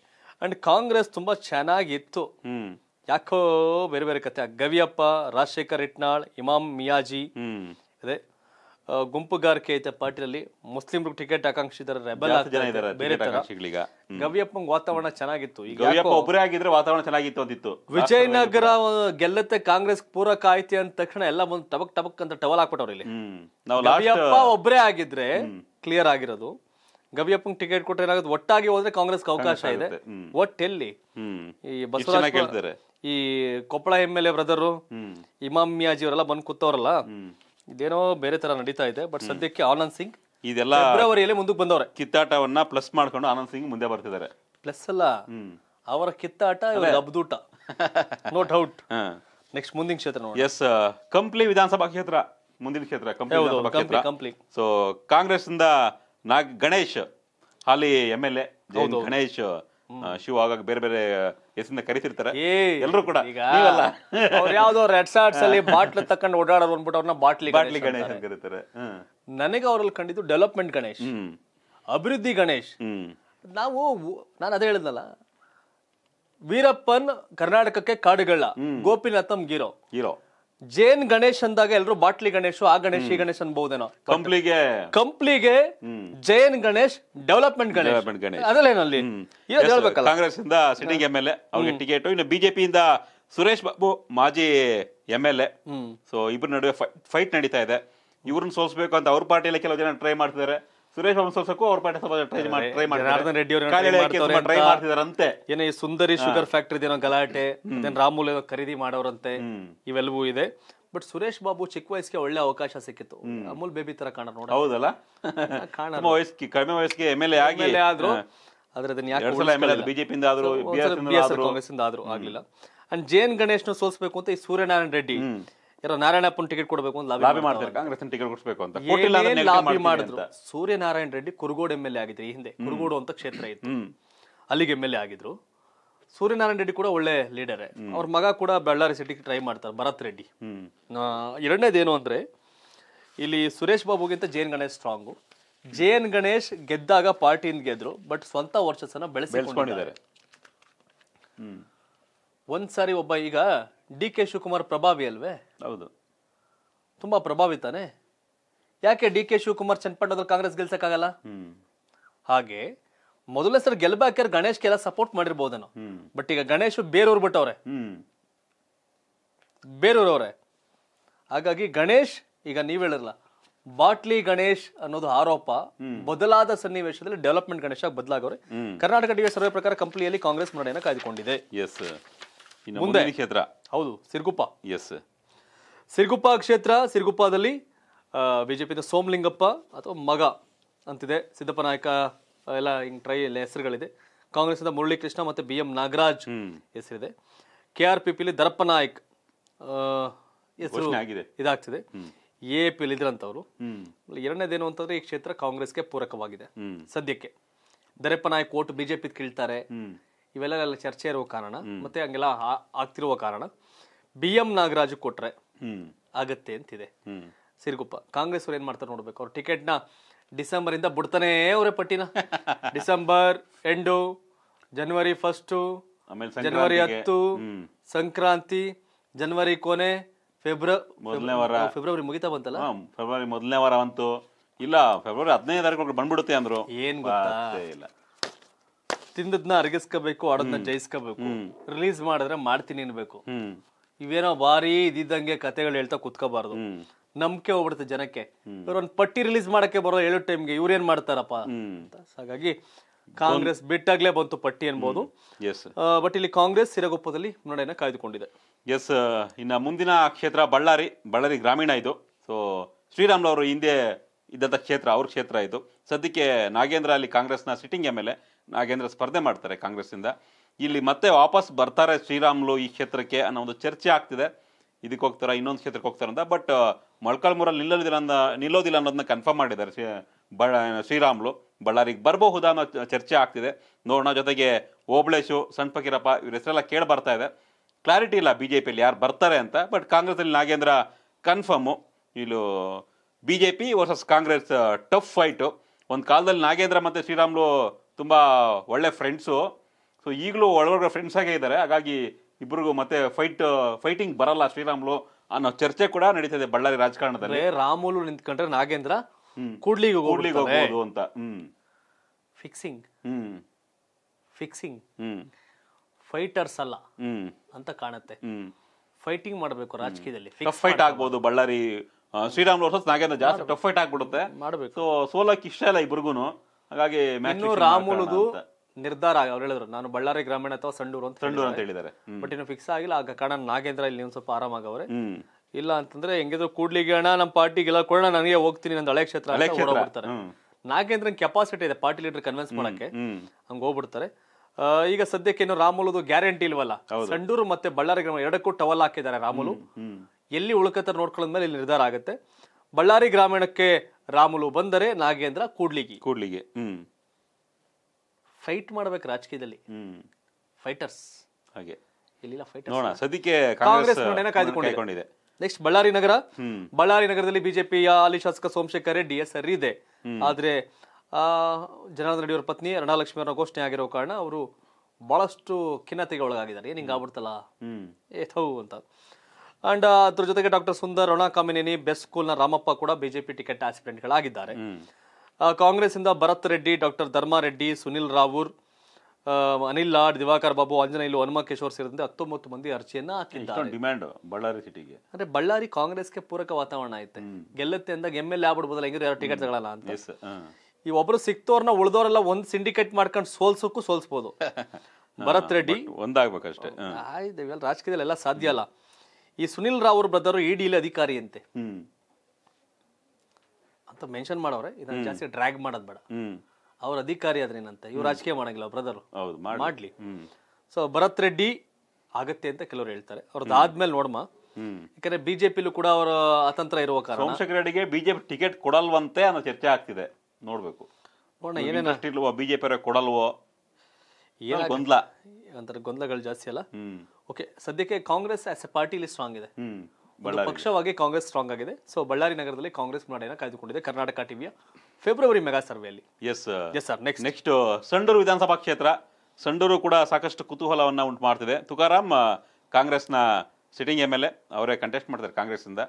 ಅಂಡ್ ಕಾಂಗ್ರೆಸ್ ತುಂಬಾ ಚೆನ್ನಾಗಿತ್ತು ಯಾಕೋ ಬೇರೆ ಬೇರೆ ಕತೆ ಗವಿಯಪ್ಪ ರಾಜಶೇಖರ್ ಇಟ್ನಾಳ್ ಇಮಾಮ್ ಮಿಯಾಜಿ ಅದೇ ಗುಂಪುಗಾರಿಕೆ ಐತೆ ಪಾರ್ಟಿಯಲ್ಲಿ ಮುಸ್ಲಿಮ್ರು ಟಿಕೆಟ್ ಆಕಾಂಕ್ಷಿ ರೆಬಲ್ ಬೇರೆ ಗವಿಯಪ್ಪ ವಾತಾವರಣ ಚೆನ್ನಾಗಿತ್ತು ಗವಿಯಪ್ಪ ಒಬ್ಬರೇ ಆಗಿದ್ರೆ ವಾತಾವರಣ ಚೆನ್ನಾಗಿತ್ತು ಅಂತಿತ್ತು ವಿಜಯನಗರ ಗೆಲ್ಲತ್ತೆ ಕಾಂಗ್ರೆಸ್ ಪೂರಕ ಆಯ್ತಿ ಅಂದ ತಕ್ಷಣ ಎಲ್ಲ ಒಂದು ಟಬಕ್ ಟಬಕ್ ಅಂತ ಟವಲ್ ಹಾಕ್ಬಿಟ್ಟವ್ರು ಇಲ್ಲಿ ಗವಿಯಪ್ಪ ಒಬ್ಬರೇ ಆಗಿದ್ರೆ ಕ್ಲಿಯರ್ ಆಗಿರೋದು ಗವಿಯಪ್ಪಂಗ್ ಟಿಕೆಟ್ ಕೊಟ್ಟರೆ ಏನಾಗುತ್ತೆ ಒಟ್ಟಾಗಿ ಹೋದ್ರೆ ಕಾಂಗ್ರೆಸ್ ಅವಕಾಶ ಇದೆ ಒಟ್ಟೆಲ್ಲಿ ಈ ಬಸವರಾಜ್ ಈ Koppal M L A brother Imam Miyaji ಅವರೆಲ್ಲ ಬಂದು ಕೂತವ್ರಲ್ಲ ಇದೇನೋ ಬೇರೆ ತರ ನಡೀತಾ ಇದೆ ಬಟ್ ಸದ್ಯಕ್ಕೆ ಆನಂದ್ ಸಿಂಗ್ ಇದೆಲ್ಲ ಫೆಬ್ರವರಿಯಲ್ಲಿ ಮುಂದಕ್ಕೆ ಬಂದವ್ರೆ ಕಿತ್ತಾಟವನ್ನ ಪ್ಲಸ್ ಮಾಡ್ಕೊಂಡು ಆನಂದ್ ಸಿಂಗ್ ಮುಂದೆ ಬರ್ತಿದ್ದಾರೆ ಪ್ಲಸ್ ಅಲ್ಲ ಅವರ ಕಿತ್ತಾಟ ಅಬ್ದೂಟ ನೋ ಡೌಟ್ ನೆಕ್ಸ್ಟ್ ಮುಂದಿನ ಕ್ಷೇತ್ರ ಎಸ್ ಕಂಪ್ಲಿ uh, ವಿಧಾನಸಭಾ ಕ್ಷೇತ್ರ ಮುಂದಿನ ಕ್ಷೇತ್ರ ಕಂಪ್ಲಿ ಕ್ಷೇತ್ರ ಕಂಪ್ಲಿ ಸೊ ಕಾಂಗ್ರೆಸ್ ಇಂದ ನಾಗ್ ಗಣೇಶ್ ಹಾಲಿ M L A Ganesh Shiva ಆಗಾಗ ಬೇರೆ ಬೇರೆ ಹೆಸರಿಂದ ಕರಿತಿರ್ತಾರೆ ಎಲ್ಲರೂ ಕೂಡ ನೀವಲ್ಲ ಯಾವ್ದೋ ರೆಡ್ ಸಾರ್ಟ್ಸ್ ಅಲ್ಲಿ ಬಾಟ್ಲ್ ತಕೊಂಡು ಓಡಾಡೋರು ಬಂದ್ಬಿಟ್ಟು ಅವ್ರನ್ನ ಬಾಟ್ಲಿ ಬಾಟ್ಲಿ ಗಣೇಶ್ ಅಂತ ಕರೀತಾರೆ ನನಗೆ ಅವರಲ್ಲಿ ಕಂಡಿದ್ದು ಡೆವಲಪ್ಮೆಂಟ್ ಗಣೇಶ್ ಅಭಿವೃದ್ಧಿ ಗಣೇಶ್ ನಾವು ನಾನು ಅದೇ ಹೇಳಿದ್ನಲ್ಲ ವೀರಪ್ಪನ್ ಕರ್ನಾಟಕಕ್ಕೆ ಕಾಡುಗಳ ಗೋಪಿನಾಥಂ ಗೀರೋ ಹೀರೋ ಜೇನ್ ಗಣೇಶ್ ಅಂದಾಗ ಎಲ್ಲರೂ ಬಾಟ್ಲಿ ಗಣೇಶ್ ಆ ಗಣೇಶ್ ಈ ಗಣೇಶ್ ಅನ್ಬಹುದೇನೋ ಕಂಪ್ಲಿಗೆ ಕಂಪ್ಲಿಗೆ ಜೇನ್ ಗಣೇಶ್ ಡೆವಲಪ್ಮೆಂಟ್ ಗಣೇಶ್ ಅದಲ್ಲೇನಲ್ಲಿ ಹೇಳ್ಬೇಕಲ್ಲ ಕಾಂಗ್ರೆಸ್ ಇಂದ ಸಿಟ್ಟಿಂಗ್ ಎಂ ಎಲ್ ಎ ಅವ್ರಿಗೆ ಟಿಕೆಟ್ ಇನ್ನು ಬಿಜೆಪಿಯಿಂದ ಸುರೇಶ್ ಬಾಬು ಮಾಜಿ ಎಂ ಎಲ್ ಎ ಸೊ ಇಬ್ಬರ ನಡುವೆ ಫೈಟ್ ನಡೀತಾ ಇದೆ ಇವ್ರನ್ನ ಸೋಲ್ಸ್ಬೇಕು ಅಂತ ಅವ್ರ ಪಾರ್ಟಿಯಲ್ಲಿ ಕೆಲವು ಜನ ಟ್ರೈ ಮಾಡ್ತಿದ್ದಾರೆ ಸುರೇಶ್ ವಂಶೋತ್ಸಕ್ಕೂ ಅವ್ರ ಪಾಠ ಸಮಾಜ ಟ್ರೈ ಮಾಡಿ ಟ್ರೈ ಜನಾರ್ದನ್ ರೆಡ್ಡಿ ಅವರು ಟ್ರೈ ಮಾಡ್ತಿದಾರಂತೆ ಏನ ಈ ಸುಂದರಿ ಶುಗರ್ ಫ್ಯಾಕ್ಟ್ರಿ ಏನೋ ಗಲಾಟೆ ರಾಮೂಲ್ ಏನೋ ಖರೀದಿ ಮಾಡೋರಂತೆ ಇವೆಲ್ಲವೂ ಇದೆ ಬಟ್ ಸುರೇಶ್ ಬಾಬು ಚಿಕ್ಕ ವಯಸ್ಸಿಗೆ ಒಳ್ಳೆ ಅವಕಾಶ ಸಿಕ್ಕಿತ್ತು ಅಮೂಲ್ ಬೇಬಿ ತರ ಕಾಣ ನೋಡಿ ಹೌದಲ್ಲ *laughs* ಕಾಣ ವಯಸ್ಸಿಗೆ ಕಡಿಮೆ ವಯಸ್ಸಿಗೆ ಎಮ್ ಎಲ್ ಎ ಆಗಿ ಆದ್ರು ಆದ್ರೆ ಅದನ್ನ ಯಾಕೆ ಬಿಜೆಪಿಯಿಂದ ಆದ್ರು ಕಾಂಗ್ರೆಸ್ ಇಂದ ಆದ್ರು ಆಗ್ಲಿಲ್ಲ ಅಂಡ್ ಜೇನ್ ಎನ್ ಗಣೇಶ್ನ ಅಂತ ಈ ಸೂರ್ಯನಾರಾಯಣ ರೆಡ್ಡಿ ನಾರಾಯಣ ನಾರಾಯಣಪ್ಪನ ಟಿಕೆಟ್ ಕೊಡಬೇಕು ಅಂತ ಲಾಬಿ ಕಾಂಗ್ರೆಸ್ ಟಿಕೆಟ್ ಕೊಡಿಸಬೇಕು ಅಂತ ಲಾಬಿ ಮಾಡಿದ್ರು ಸೂರ್ಯನಾರಾಯಣ ರೆಡ್ಡಿ ಕುರುಗೋಡು ಎಮ್ ಎಲ್ ಆಗಿದ್ರು ಈ ಹಿಂದೆ ಕುರುಗೋಡು ಅಂತ ಕ್ಷೇತ್ರ ಇತ್ತು ಅಲ್ಲಿಗೆ ಎಮ್ ಎಲ್ ಎ ಆಗಿದ್ರು ಸೂರ್ಯನಾರಾಯಣ ರೆಡ್ಡಿ ಕೂಡ ಒಳ್ಳೆ ಲೀಡರ್ ಅವ್ರ ಮಗ ಕೂಡ ಬಳ್ಳಾರಿ ಸಿಟಿಗೆ ಟ್ರೈ ಮಾಡ್ತಾರೆ ಭರತ್ ರೆಡ್ಡಿ ಏನು ಅಂದ್ರೆ ಇಲ್ಲಿ ಸುರೇಶ್ ಬಾಬುಗಿಂತ ಜೈನ್ ಗಣೇಶ್ ಸ್ಟ್ರಾಂಗು ಜೈನ್ ಗಣೇಶ್ ಗೆದ್ದಾಗ ಪಾರ್ಟಿಯಿಂದ ಗೆದ್ರು ಬಟ್ ಸ್ವಂತ ವರ್ಚಸ್ಸನ್ನ ಬೆಳೆಸಿಕೊಂಡಿದ್ದಾರೆ ಒಂದ್ಸಾರಿ ಒಬ್ಬ ಈಗ ಡಿ ಕೆ ಶಿವಕುಮಾರ್ ಪ್ರಭಾವಿ ಅಲ್ವೇ ಹೌದು ತುಂಬಾ ಪ್ರಭಾವಿ ತಾನೆ ಯಾಕೆ ಡಿ ಕೆ ಶಿವಕುಮಾರ್ ಚನ್ನಪಟ್ಟಣದಲ್ಲಿ ಕಾಂಗ್ರೆಸ್ ಗೆಲ್ಸಕ್ಕಾಗಲ್ಲ ಹಾಗೆ ಮೊದಲೇ ಸರ್ ಗೆಲ್ಬೇಕಾದ್ರೆ ಗಣೇಶ್ ಎಲ್ಲ ಸಪೋರ್ಟ್ ಮಾಡಿರ್ಬೋದೇನೋ ಬಟ್ ಈಗ ಗಣೇಶ್ ಬೇರೆಯವ್ರು ಬಿಟ್ಟವ್ರೆ ಬೇರೆಯವ್ರವ್ರೆ ಹಾಗಾಗಿ ಗಣೇಶ್ ಈಗ ನೀವ್ ಹೇಳಿರಲ್ಲ ಬಾಟ್ಲಿ ಗಣೇಶ್ ಅನ್ನೋದು ಆರೋಪ ಬದಲಾದ ಸನ್ನಿವೇಶದಲ್ಲಿ ಡೆವಲಪ್ಮೆಂಟ್ ಗಣೇಶ್ ಆಗಿ ಬದಲಾಗವ್ರೆ ಕರ್ನಾಟಕ ಟಿವಿ ಸರ್ವೆ ಪ್ರಕಾರ ಕಂಪ್ನಿಯಲ್ಲಿ ಕಾಂಗ್ರೆಸ್ ಎಸ್ ಕಾಯ್ದುಕೊಂಡಿದೆ ಮುಂದೆ ಕ್ಷೇತ್ರ ಹೌದು ಸಿರ್ಗುಪ್ಪ ಎಸ್ ಸಿರ್ಗುಪ್ಪ ಕ್ಷೇತ್ರ ಸಿರ್ಗುಪ್ಪದಲ್ಲಿ ಬಿಜೆಪಿಯಿಂದ ಸೋಮಲಿಂಗಪ್ಪ ಅಥವಾ ಮಗ ಅಂತಿದೆ ಸಿದ್ದಪ್ಪ ನಾಯಕ ಎಲ್ಲ ಹಿಂಗೆ ಟ್ರೈ ಎಲ್ಲ ಹೆಸರುಗಳಿದೆ ಕಾಂಗ್ರೆಸ್ನಿಂದ ಮುರಳೀಕೃಷ್ಣ ಮತ್ತೆ ಬಿ ಎಂ ನಾಗರಾಜ್ ಹೆಸರಿದೆ ಕೆ ಆರ್ ಪಿ ಪಿಲಿ ದರಪ್ಪ ನಾಯಕ್ ಹೆಸರು ಇದಾಗ್ತಿದೆ ಎ ಪಿಲ್ ಇದ್ರಂತವ್ರು ಎರಡನೇದೇನು ಅಂತಂದ್ರೆ ಈ ಕ್ಷೇತ್ರ ಕಾಂಗ್ರೆಸ್ಗೆ ಪೂರಕವಾಗಿದೆ ಸದ್ಯಕ್ಕೆ ದರಪ್ಪ ನಾಯಕ್ ಓಟ್ ಬಿಜೆಪಿ ಕೇಳ್ತಾರೆ ಇವೆಲ್ಲ ಚರ್ಚೆ ಇರುವ ಕಾರಣ ಮತ್ತೆ ಹಂಗೆಲ್ಲ ಆಗ್ತಿರುವ ಕಾರಣ ಬಿ ಎಂ ನಾಗರಾಜು ಕೊಟ್ರೆ ಆಗತ್ತೆ ಅಂತಿದೆ ಸಿರಿಗುಪ್ಪ ಕಾಂಗ್ರೆಸ್ ಅವ್ರು ಏನ್ ಮಾಡ್ತಾರೆ ನೋಡ್ಬೇಕು ಟಿಕೆಟ್ ಟಿಕೆಟ್ನ ಡಿಸೆಂಬರ್ ಇಂದ ಬಿಡ್ತಾನೇ ಅವರೇ ಪಟ್ಟಿನ *laughs* ಡಿಸೆಂಬರ್ ಎಂಡು ಜನವರಿ ಫಸ್ಟ್ ಜನವರಿ ಹತ್ತು ಸಂಕ್ರಾಂತಿ ಜನವರಿ ಕೊನೆ ಫೆಬ್ರವರಿ ಫೆಬ್ರವರಿ ಮುಗಿತಾ ಬಂತಲ್ಲ ಫೆಬ್ರವರಿ ಮೊದಲನೇ ವಾರ ಅಂತೂ ಇಲ್ಲ ಫೆಬ್ರವರಿ ಹದಿನೈದು ತಾರೀಕು ಬಂದ್ಬಿಡುತ್ತೆ ಅಂದ್ರು ಏನ್ ಇಲ್ಲ ತಿಂದದ್ನ ಅರಗಿಸ್ಕೋಬೇಕು ಆಡೋದನ್ನ ಜಯಿಸ್ಕೋಬೇಕು ರಿಲೀಸ್ ಮಾಡಿದ್ರೆ ಮಾಡ್ತೀನಿ ಅನ್ಬೇಕು ಇವೇನೋ ಭಾರಿ ಇದ್ದಂಗೆ ಕತೆಗಳು ಹೇಳ್ತಾ ಕುತ್ಕೋಬಾರ್ದು ನಂಬಿಕೆ ಹೋಗ್ಬಿಡುತ್ತೆ ಜನಕ್ಕೆ ಇವ್ರ ಒಂದು ಪಟ್ಟಿ ರಿಲೀಸ್ ಮಾಡಕ್ಕೆ ಬರೋ ಹೇಳೋ ಟೈಮ್ಗೆ ಏನ್ ಮಾಡ್ತಾರಪ್ಪ ಹಾಗಾಗಿ ಕಾಂಗ್ರೆಸ್ ಬಿಟ್ಟಾಗ್ಲೇ ಬಂತು ಪಟ್ಟಿ ಅನ್ಬೋದು ಬಟ್ ಇಲ್ಲಿ ಕಾಂಗ್ರೆಸ್ ಸಿರಗುಪ್ಪದಲ್ಲಿ ಮುನ್ನಡೆಯನ್ನ ಕಾಯ್ದುಕೊಂಡಿದೆ ಎಸ್ ಇನ್ನ ಮುಂದಿನ ಕ್ಷೇತ್ರ ಬಳ್ಳಾರಿ ಬಳ್ಳಾರಿ ಗ್ರಾಮೀಣ ಇದು ಸೊ ಶ್ರೀರಾಮ್ಲವರು ಹಿಂದೆ ಇದ್ದಂತ ಕ್ಷೇತ್ರ ಅವ್ರ ಕ್ಷೇತ್ರ ಇದು ಸದ್ಯಕ್ಕೆ ನಾಗೇಂದ್ರ ಅಲ್ಲಿ ಕಾಂಗ್ರೆಸ್ನ sitting M L A Nagendra ಸ್ಪರ್ಧೆ ಮಾಡ್ತಾರೆ ಕಾಂಗ್ರೆಸ್ ಇಂದ ಇಲ್ಲಿ ಮತ್ತೆ ವಾಪಸ್ ಬರ್ತಾರೆ ಶ್ರೀರಾಮ್ಲು ಈ ಕ್ಷೇತ್ರಕ್ಕೆ ಅನ್ನೋ ಒಂದು ಚರ್ಚೆ ಆಗ್ತಿದೆ ಇದಕ್ಕೆ ಹೋಗ್ತಾರ ಇನ್ನೊಂದು ಕ್ಷೇತ್ರಕ್ಕೆ ಹೋಗ್ತಾರೆ ಅಂತ ಬಟ್ ಮೊಳಕಾಲ್ಮೂರಲ್ಲಿ ನಿಲ್ಲೋದಿಲ್ಲ ಅನ್ನೋ ನಿಲ್ಲೋದಿಲ್ಲ ಅನ್ನೋದನ್ನ ಕನ್ಫರ್ಮ್ ಮಾಡಿದ್ದಾರೆ ಶ್ರೀ ಶ್ರೀರಾಮ್ಲು ಬಳ್ಳಾರಿಗೆ ಬರಬಹುದಾ ಅನ್ನೋ ಚರ್ಚೆ ಆಗ್ತಿದೆ ನೋಡೋಣ ಜೊತೆಗೆ ಓಬಳೇಶು ಸಣ್ಣ ಪಕೀರಪ್ಪ ಇವ್ರ ಹೆಸರೆಲ್ಲ ಕೇಳಿ ಬರ್ತಾ ಇದೆ ಕ್ಲಾರಿಟಿ ಇಲ್ಲ ಬಿ ಜೆ ಪಿಯಲ್ಲಿ ಯಾರು ಬರ್ತಾರೆ ಅಂತ ಬಟ್ ಕಾಂಗ್ರೆಸ್ಸಲ್ಲಿ ನಾಗೇಂದ್ರ ಕನ್ಫರ್ಮು ಇಲ್ಲೂ B J P versus Congress tough fight ಒಂದು ಕಾಲದಲ್ಲಿ ನಾಗೇಂದ್ರ ಮತ್ತು ಶ್ರೀರಾಮ್ಲು ತುಂಬ ಒಳ್ಳೆ ಫ್ರೆಂಡ್ಸು ಸೊ ಈಗಲೂ ಒಳಗಡೆ ಫ್ರೆಂಡ್ಸ್ ಆಗೇ ಇದ್ದಾರೆ ಹಾಗಾಗಿ ಇಬ್ಬರಿಗೂ ಮತ್ತೆ ಫೈಟ್ ಫೈಟಿಂಗ್ ಬರಲ್ಲ ಶ್ರೀರಾಮ್ಲು ಅನ್ನೋ ಚರ್ಚೆ ಕೂಡ ನಡೀತದೆ ಬಳ್ಳಾರಿ ರಾಜಕಾರಣದಲ್ಲಿ ರಾಮುಲು ನಿಂತ್ಕೊಂಡ್ರೆ ನಾಗೇಂದ್ರ ಕೂಡ್ಲಿಗೆ ಕೂಡ್ಲಿಗೆ ಹೋಗ್ಬೋದು ಅಂತ hmm fixing hmm fixing hmm fighters ಅಲ್ಲ ಹ್ಮ್ ಅಂತ ಕಾಣುತ್ತೆ ಹ್ಮ್ ಫೈಟಿಂಗ್ ಮಾಡಬೇಕು ರಾಜಕೀಯದಲ್ಲಿ ಟಫ್ ಫೈಟ್ ಆಗ್ಬೋದು ಬಳ್ಳಾರಿ ಶ್ರೀರಾಮ್ ವರ್ಸಸ್ ನಾಗೇಂದ್ರ ಜಾಸ್ತಿ ಟಫ್ ಫೈಟ್ ಆಗ್ಬಿಡುತ್ತೆ ಮಾಡಬೇಕು ಸೋಲಕ್ಕೆ ಇಷ್ಟ ಇಲ್ಲ ಇಬ್ರಿಗೂ ಹಾಗಾಗಿ ರಾಮುಲುದು ನಿರ್ಧಾರ ಅವ್ರು ಹೇಳಿದ್ರು ನಾನು ಬಳ್ಳಾರಿ ಗ್ರಾಮೀಣ ಅಥವಾ ಸಂಡೂರು ಅಂತ ಸಂಡೂರು ಅಂತ ಹೇಳಿದ್ದಾರೆ ಬಟ್ ಇನ್ನು ಫಿಕ್ಸ್ ಆಗಿಲ್ಲ ಆಗ ಕಣ ನಾಗೇಂದ್ರ ಇಲ್ಲಿ ಒಂದು ಸ್ವಲ್ಪ ಆರಾಮಾಗವ್ರೆ ಇಲ್ಲ ಅಂತಂದ್ರೆ ಹೆಂಗಿದ್ರು ಕೂಡ್ಲಿಗೆ ಅಣ್ಣ ನಮ್ಮ ಪಾರ್ಟಿಗೆಲ್ಲ ಕೊಡೋಣ ನನಗೆ ಹೋಗ್ತೀನಿ ನಂದು ಹಳೆ ಕ್ಷೇತ್ರ ಹೋಗ್ಬಿಡ್ತಾರೆ ನಾಗೇಂದ್ರನ್ ಕೆಪಾಸಿಟಿ ಇದೆ ಪಾರ್ಟಿ ಲೀಡರ್ ಕನ್ವಿನ್ಸ್ ಮಾಡಕ್ಕೆ ಹಂಗ ಹೋಗ್ಬಿಡ್ತಾರೆ ಈಗ ಸದ್ಯಕ್ಕೆ ಏನು ರಾಮುಲುದು ಗ್ಯಾರಂಟಿ ಇಲ್ವಲ್ಲ ಸಂಡೂರು ಮತ್ತೆ ಬಳ್ಳಾರಿ ಗ್ರಾಮ ಎರಡಕ್ಕೂ ಟವಲ್ ಹಾಕಿದ್ದಾರೆ ರಾಮುಲು ಎಲ್ಲಿ ನೋಡ್ಕೊಳ್ಳೋದ್ ಮೇಲೆ ಇಲ್ಲಿ ನಿರ್ಧಾರ ಆಗುತ್ತೆ ಬಳ್ಳಾರಿ ಗ್ರಾಮೀಣಕ್ಕೆ ರಾಮುಲು ಬಂದರೆ ನಾಗೇಂದ್ರ ಕೂಡ್ಲಿಗಿ ಕೂಡ್ಲಿಗೆ ಫೈಟ್ ಮಾಡ್ಬೇಕು ರಾಜಕೀಯದಲ್ಲಿ ಫೈಟರ್ಸ್ ಹಾಗೆ ಇಲ್ಲಿಲ್ಲ ಫೈಟರ್ ಸದ್ಯಕ್ಕೆ ಕಾಂಗ್ರೆಸ್ ಕಾಯ್ದುಕೊಂಡಿದೆ ನೆಕ್ಸ್ಟ್ ಬಳ್ಳಾರಿ ನಗರ ಬಳ್ಳಾರಿ ನಗರದಲ್ಲಿ ಬಿಜೆಪಿಯ ಹಾಲಿ ಶಾಸಕ ಸೋಮಶೇಖರ್ ರೆಡ್ಡಿ ಹೆಸರು ಇದೆ ಆದ್ರೆ ಜನಾರ್ದನ ರೆಡ್ಡಿ ಅವರ ಪತ್ನಿ ರಣಾಲಕ್ಷ್ಮಿ ಅವರ ಘೋಷಣೆ ಆಗಿರೋ ಕಾರಣ ಅವರು ಬಹಳಷ್ಟು ಖಿನ್ನತೆಗೆ ಒಳಗಾಗಿದ್ದಾರೆ ಏನ್ ಏ ಏಥವು ಅಂತ ಅಂಡ್ ಅದ್ರ ಜೊತೆಗೆ ಡಾಕ್ಟರ್ ಸುಂದರ್ ರಣಾ ಕಾಮಿನೇನಿ ಬೆಸ್ಟ್ ಸ್ಕೂಲ್ನ ರಾಮಪ್ಪ ಕೂಡ ಬಿಜೆಪಿ ಟಿಕೆಟ್ ಗಳಾಗಿದ್ದಾರೆ ಇಂದ ಭರತ್ ರೆಡ್ಡಿ ಡಾಕ್ಟರ್ ಧರ್ಮಾರೆಡ್ಡಿ ಸುನಿಲ್ ರಾವೂರ್ ಅನಿಲ್ ಲಾಡ್ ದಿವಾಕರ್ ಬಾಬು ಆಂಜನೇಯಲು ಹನುಮ ಸೇರಿದಂತೆ ಹತ್ತೊಂಬತ್ತು ಮಂದಿ ಅರ್ಜಿಯನ್ನ ಹಾಕಿದ್ದಾರೆ ಡಿಮ್ಯಾಂಡ್ ಬಳ್ಳಾರಿ ಸಿಟಿಗೆ ಅಂದ್ರೆ ಬಳ್ಳಾರಿ ಕಾಂಗ್ರೆಸ್ಗೆ ಪೂರಕ ವಾತಾವರಣ ಐತೆ ಗೆಲ್ಲತ್ತೆ ಅಂದಾಗ ಎಮ್ ಎಲ್ ಎ ಆಗ್ಬಿಡ್ಬೋದಲ್ಲ ಹೆಂಗ್ರೆ ಯಾರು ಟಿಕೆಟ್ ತಗೊಳ್ಳಲ್ಲ ಅಂತ ಈ ಒಬ್ರು ಸಿಕ್ತವ್ರನ್ನ ಉಳ್ದವ್ರೆಲ್ಲ ಒಂದ್ ಸಿಂಡಿಕೇಟ್ ಮಾಡ್ಕೊಂಡು ಸೋಲ್ಸೋಕು ಸೋಲ್ಸ್ಬೋದು *laughs* ಭರತ್ ರೆಡ್ಡಿ ಒಂದಾಗ್ಬೇಕಷ್ಟೇ ರಾಜಕೀಯದಲ್ಲಿ ಎಲ್ಲ ಸಾಧ್ಯ ಅಲ್ಲ ಈ ಸುನಿಲ್ ರಾವ್ ಅವ್ರ ಬ್ರದರ್ ಇಡಿಲಿ ಅಂತೆ ಅಂತ ಮೆನ್ಷನ್ ಮಾಡೋರೆ ಇದನ್ನ ಜಾಸ್ತಿ ಡ್ರ್ಯಾಗ್ ಮಾಡೋದ್ ಬೇಡ ಅವ್ರ ಅಧಿಕಾರಿ ಏನಂತ ಇವ್ರು ರಾಜಕೀಯ ಮಾಡಂಗಿಲ್ಲ ಬ್ರದರ್ ಮಾಡ್ಲಿ ಸೊ ಭರತ್ ರೆಡ್ಡಿ ಆಗತ್ತೆ ಅಂತ ಕೆಲವರು ಹೇಳ್ತಾರೆ ಅವ್ರದ್ದು ಆದ್ಮೇಲೆ ನೋಡಮ್ಮ ಯಾಕಂದ್ರೆ ಲು ಕೂಡ ಅವರ ಅತಂತ್ರ ಇರುವ ಕಾರಣ ಸೋಮಶೇಖರ ರೆಡ್ಡಿಗೆ ಬಿಜೆಪಿ ಟಿಕೆಟ್ ಕೊಡಲ್ವಂತೆ ಅನ್ನೋ ಚರ್ಚೆ ಆಗ್ತಿದೆ ನೋಡ್ಬೇಕು ನೋಡೋಣ ಏನೇನು ಅಷ್ಟಿಲ್ವೋ ಬಿಜೆಪಿ ಕೊಡಲ್ವೋ ಏನು ಗೊಂದಲ ಅಂತಾರೆ ಗೊಂದಲಗಳು ಜಾಸ್ತಿ ಅಲ್ಲ ಓಕೆ ಸದ್ಯಕ್ಕೆ ಕಾಂಗ್ರೆಸ್ ಆಸ್ ಎ ಪಾರ್ಟಿಲಿ ಸ್ಟ್ರಾಂಗ್ ಇದೆ ಪಕ್ಷವಾಗಿ ಕಾಂಗ್ರೆಸ್ ಸ್ಟ್ರಾಂಗ್ ಆಗಿದೆ ಸೊ ಬಳ್ಳಾರಿ ನಗರದಲ್ಲಿ ಕಾಂಗ್ರೆಸ್ ಮುನ್ನಡೆಯನ್ನು ಕಾಯ್ದುಕೊಂಡಿದೆ ಕರ್ನಾಟಕ ಟಿವಿಯ ಫೆಬ್ರವರಿ ಮೆಗಾ ಸರ್ವೆಯಲ್ಲಿ yes yes sir next next Sandur ವಿಧಾನಸಭಾ ಕ್ಷೇತ್ರ ಸಂಡೂರು ಕೂಡ ಸಾಕಷ್ಟು ಕುತೂಹಲವನ್ನು ಉಂಟು ಮಾಡ್ತಿದೆ ತುಕಾರಾಮ್ ಕಾಂಗ್ರೆಸ್ನ ಸಿಟ್ಟಿಂಗ್ ಎಮ್ ಎಲ್ ಎ ಅವರೇ ಕಂಟೆಸ್ಟ್ ಮಾಡ್ತಾರೆ ಕಾಂಗ್ರೆಸ್ಸಿಂದ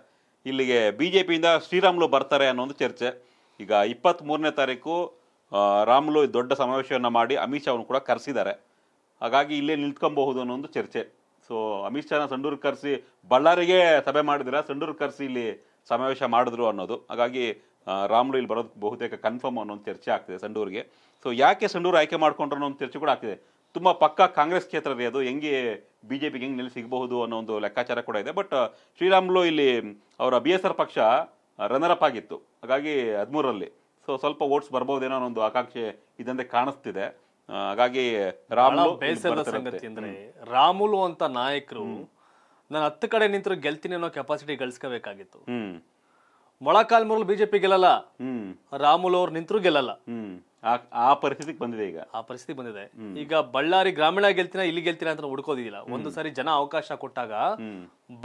ಇಲ್ಲಿಗೆ ಬಿ ಜೆ ಪಿಯಿಂದ ಶ್ರೀರಾಮ್ಲು ಬರ್ತಾರೆ ಅನ್ನೋ ಒಂದು ಚರ್ಚೆ ಈಗ ಇಪ್ಪತ್ತ್ ಮೂರನೇ ತಾರೀಕು ರಾಮ್ಲು ದೊಡ್ಡ ಸಮಾವೇಶವನ್ನು ಮಾಡಿ ಅಮಿತ್ ಶಾ ಅವನು ಕೂಡ ಕರೆಸಿದ್ದಾರೆ ಹಾಗಾಗಿ ಇಲ್ಲೇ ನಿಂತ್ಕೊಬಹುದು ಅನ್ನೋ ಒಂದು ಚರ್ಚೆ ಸೊ ಅಮಿತ್ ಶಾನ ಸಂಡೂರು ಕರೆಸಿ ಬಳ್ಳಾರಿಗೆ ಸಭೆ ಮಾಡಿದಿರ ಸಂಡೂರು ಕರೆಸಿ ಇಲ್ಲಿ ಸಮಾವೇಶ ಮಾಡಿದ್ರು ಅನ್ನೋದು ಹಾಗಾಗಿ ರಾಮುಲು ಇಲ್ಲಿ ಬರೋದು ಬಹುತೇಕ ಕನ್ಫರ್ಮ್ ಅನ್ನೋ ಒಂದು ಚರ್ಚೆ ಆಗ್ತಿದೆ ಸಂಡೂರಿಗೆ ಸೊ ಯಾಕೆ ಸಂಡೂರು ಆಯ್ಕೆ ಮಾಡ್ಕೊಂಡ್ರು ಅನ್ನೋ ಒಂದು ಚರ್ಚೆ ಕೂಡ ಆಗ್ತಿದೆ ತುಂಬ ಪಕ್ಕ ಕಾಂಗ್ರೆಸ್ ಕ್ಷೇತ್ರ ರೀ ಅದು ಹೆಂಗೆ ಬಿ ಜೆ ಪಿಗೆ ಹೆಂಗೆ ನಿಲ್ಲಿ ಸಿಗಬಹುದು ಅನ್ನೋ ಒಂದು ಲೆಕ್ಕಾಚಾರ ಕೂಡ ಇದೆ ಬಟ್ ಶ್ರೀರಾಮುಲು ಇಲ್ಲಿ ಅವರ ಬಿ ಎಸ್ ಆರ್ ಪಕ್ಷ ರನ್ನರ್ ಅಪ್ ಆಗಿತ್ತು ಹಾಗಾಗಿ ಹದಿಮೂರರಲ್ಲಿ ಸೊ ಸ್ವಲ್ಪ ಓಟ್ಸ್ ಬರ್ಬೋದೇನೋ ಅನ್ನೋ ಒಂದು ಆಕಾಂಕ್ಷೆ ಇದಂತೆ ಕಾಣಿಸ್ತಿದೆ ಹಾಗಾಗಿ ರಾಮುಲು ಬೇಸರದ ಸಂಗತಿ ಅಂದ್ರೆ ರಾಮುಲು ಅಂತ ನಾಯಕರು ನಾನು ಹತ್ತು ಕಡೆ ನಿಂತರು ಗೆಲ್ತೀನಿ ಅನ್ನೋ ಕೆಪಾಸಿಟಿ ಗಳಿಸ್ಕೋಬೇಕಾಗಿತ್ತು ಮೊಳಕಾಲ್ ಬಿಜೆಪಿ ಗೆಲ್ಲಲ್ಲ ರಾಮುಲು ಅವ್ರು ನಿಂತರು ಗೆಲ್ಲಲ್ಲ ಆ ಪರಿಸ್ಥಿತಿ ಬಂದಿದೆ ಈಗ ಆ ಪರಿಸ್ಥಿತಿ ಬಂದಿದೆ ಈಗ ಬಳ್ಳಾರಿ ಗ್ರಾಮೀಣ ಗೆಲ್ತಿನ ಇಲ್ಲಿ ಗೆಲ್ತಿನ ಅಂತ ಹುಡ್ಕೋದಿಲ್ಲ ಒಂದು ಸಾರಿ ಜನ ಅವಕಾಶ ಕೊಟ್ಟಾಗ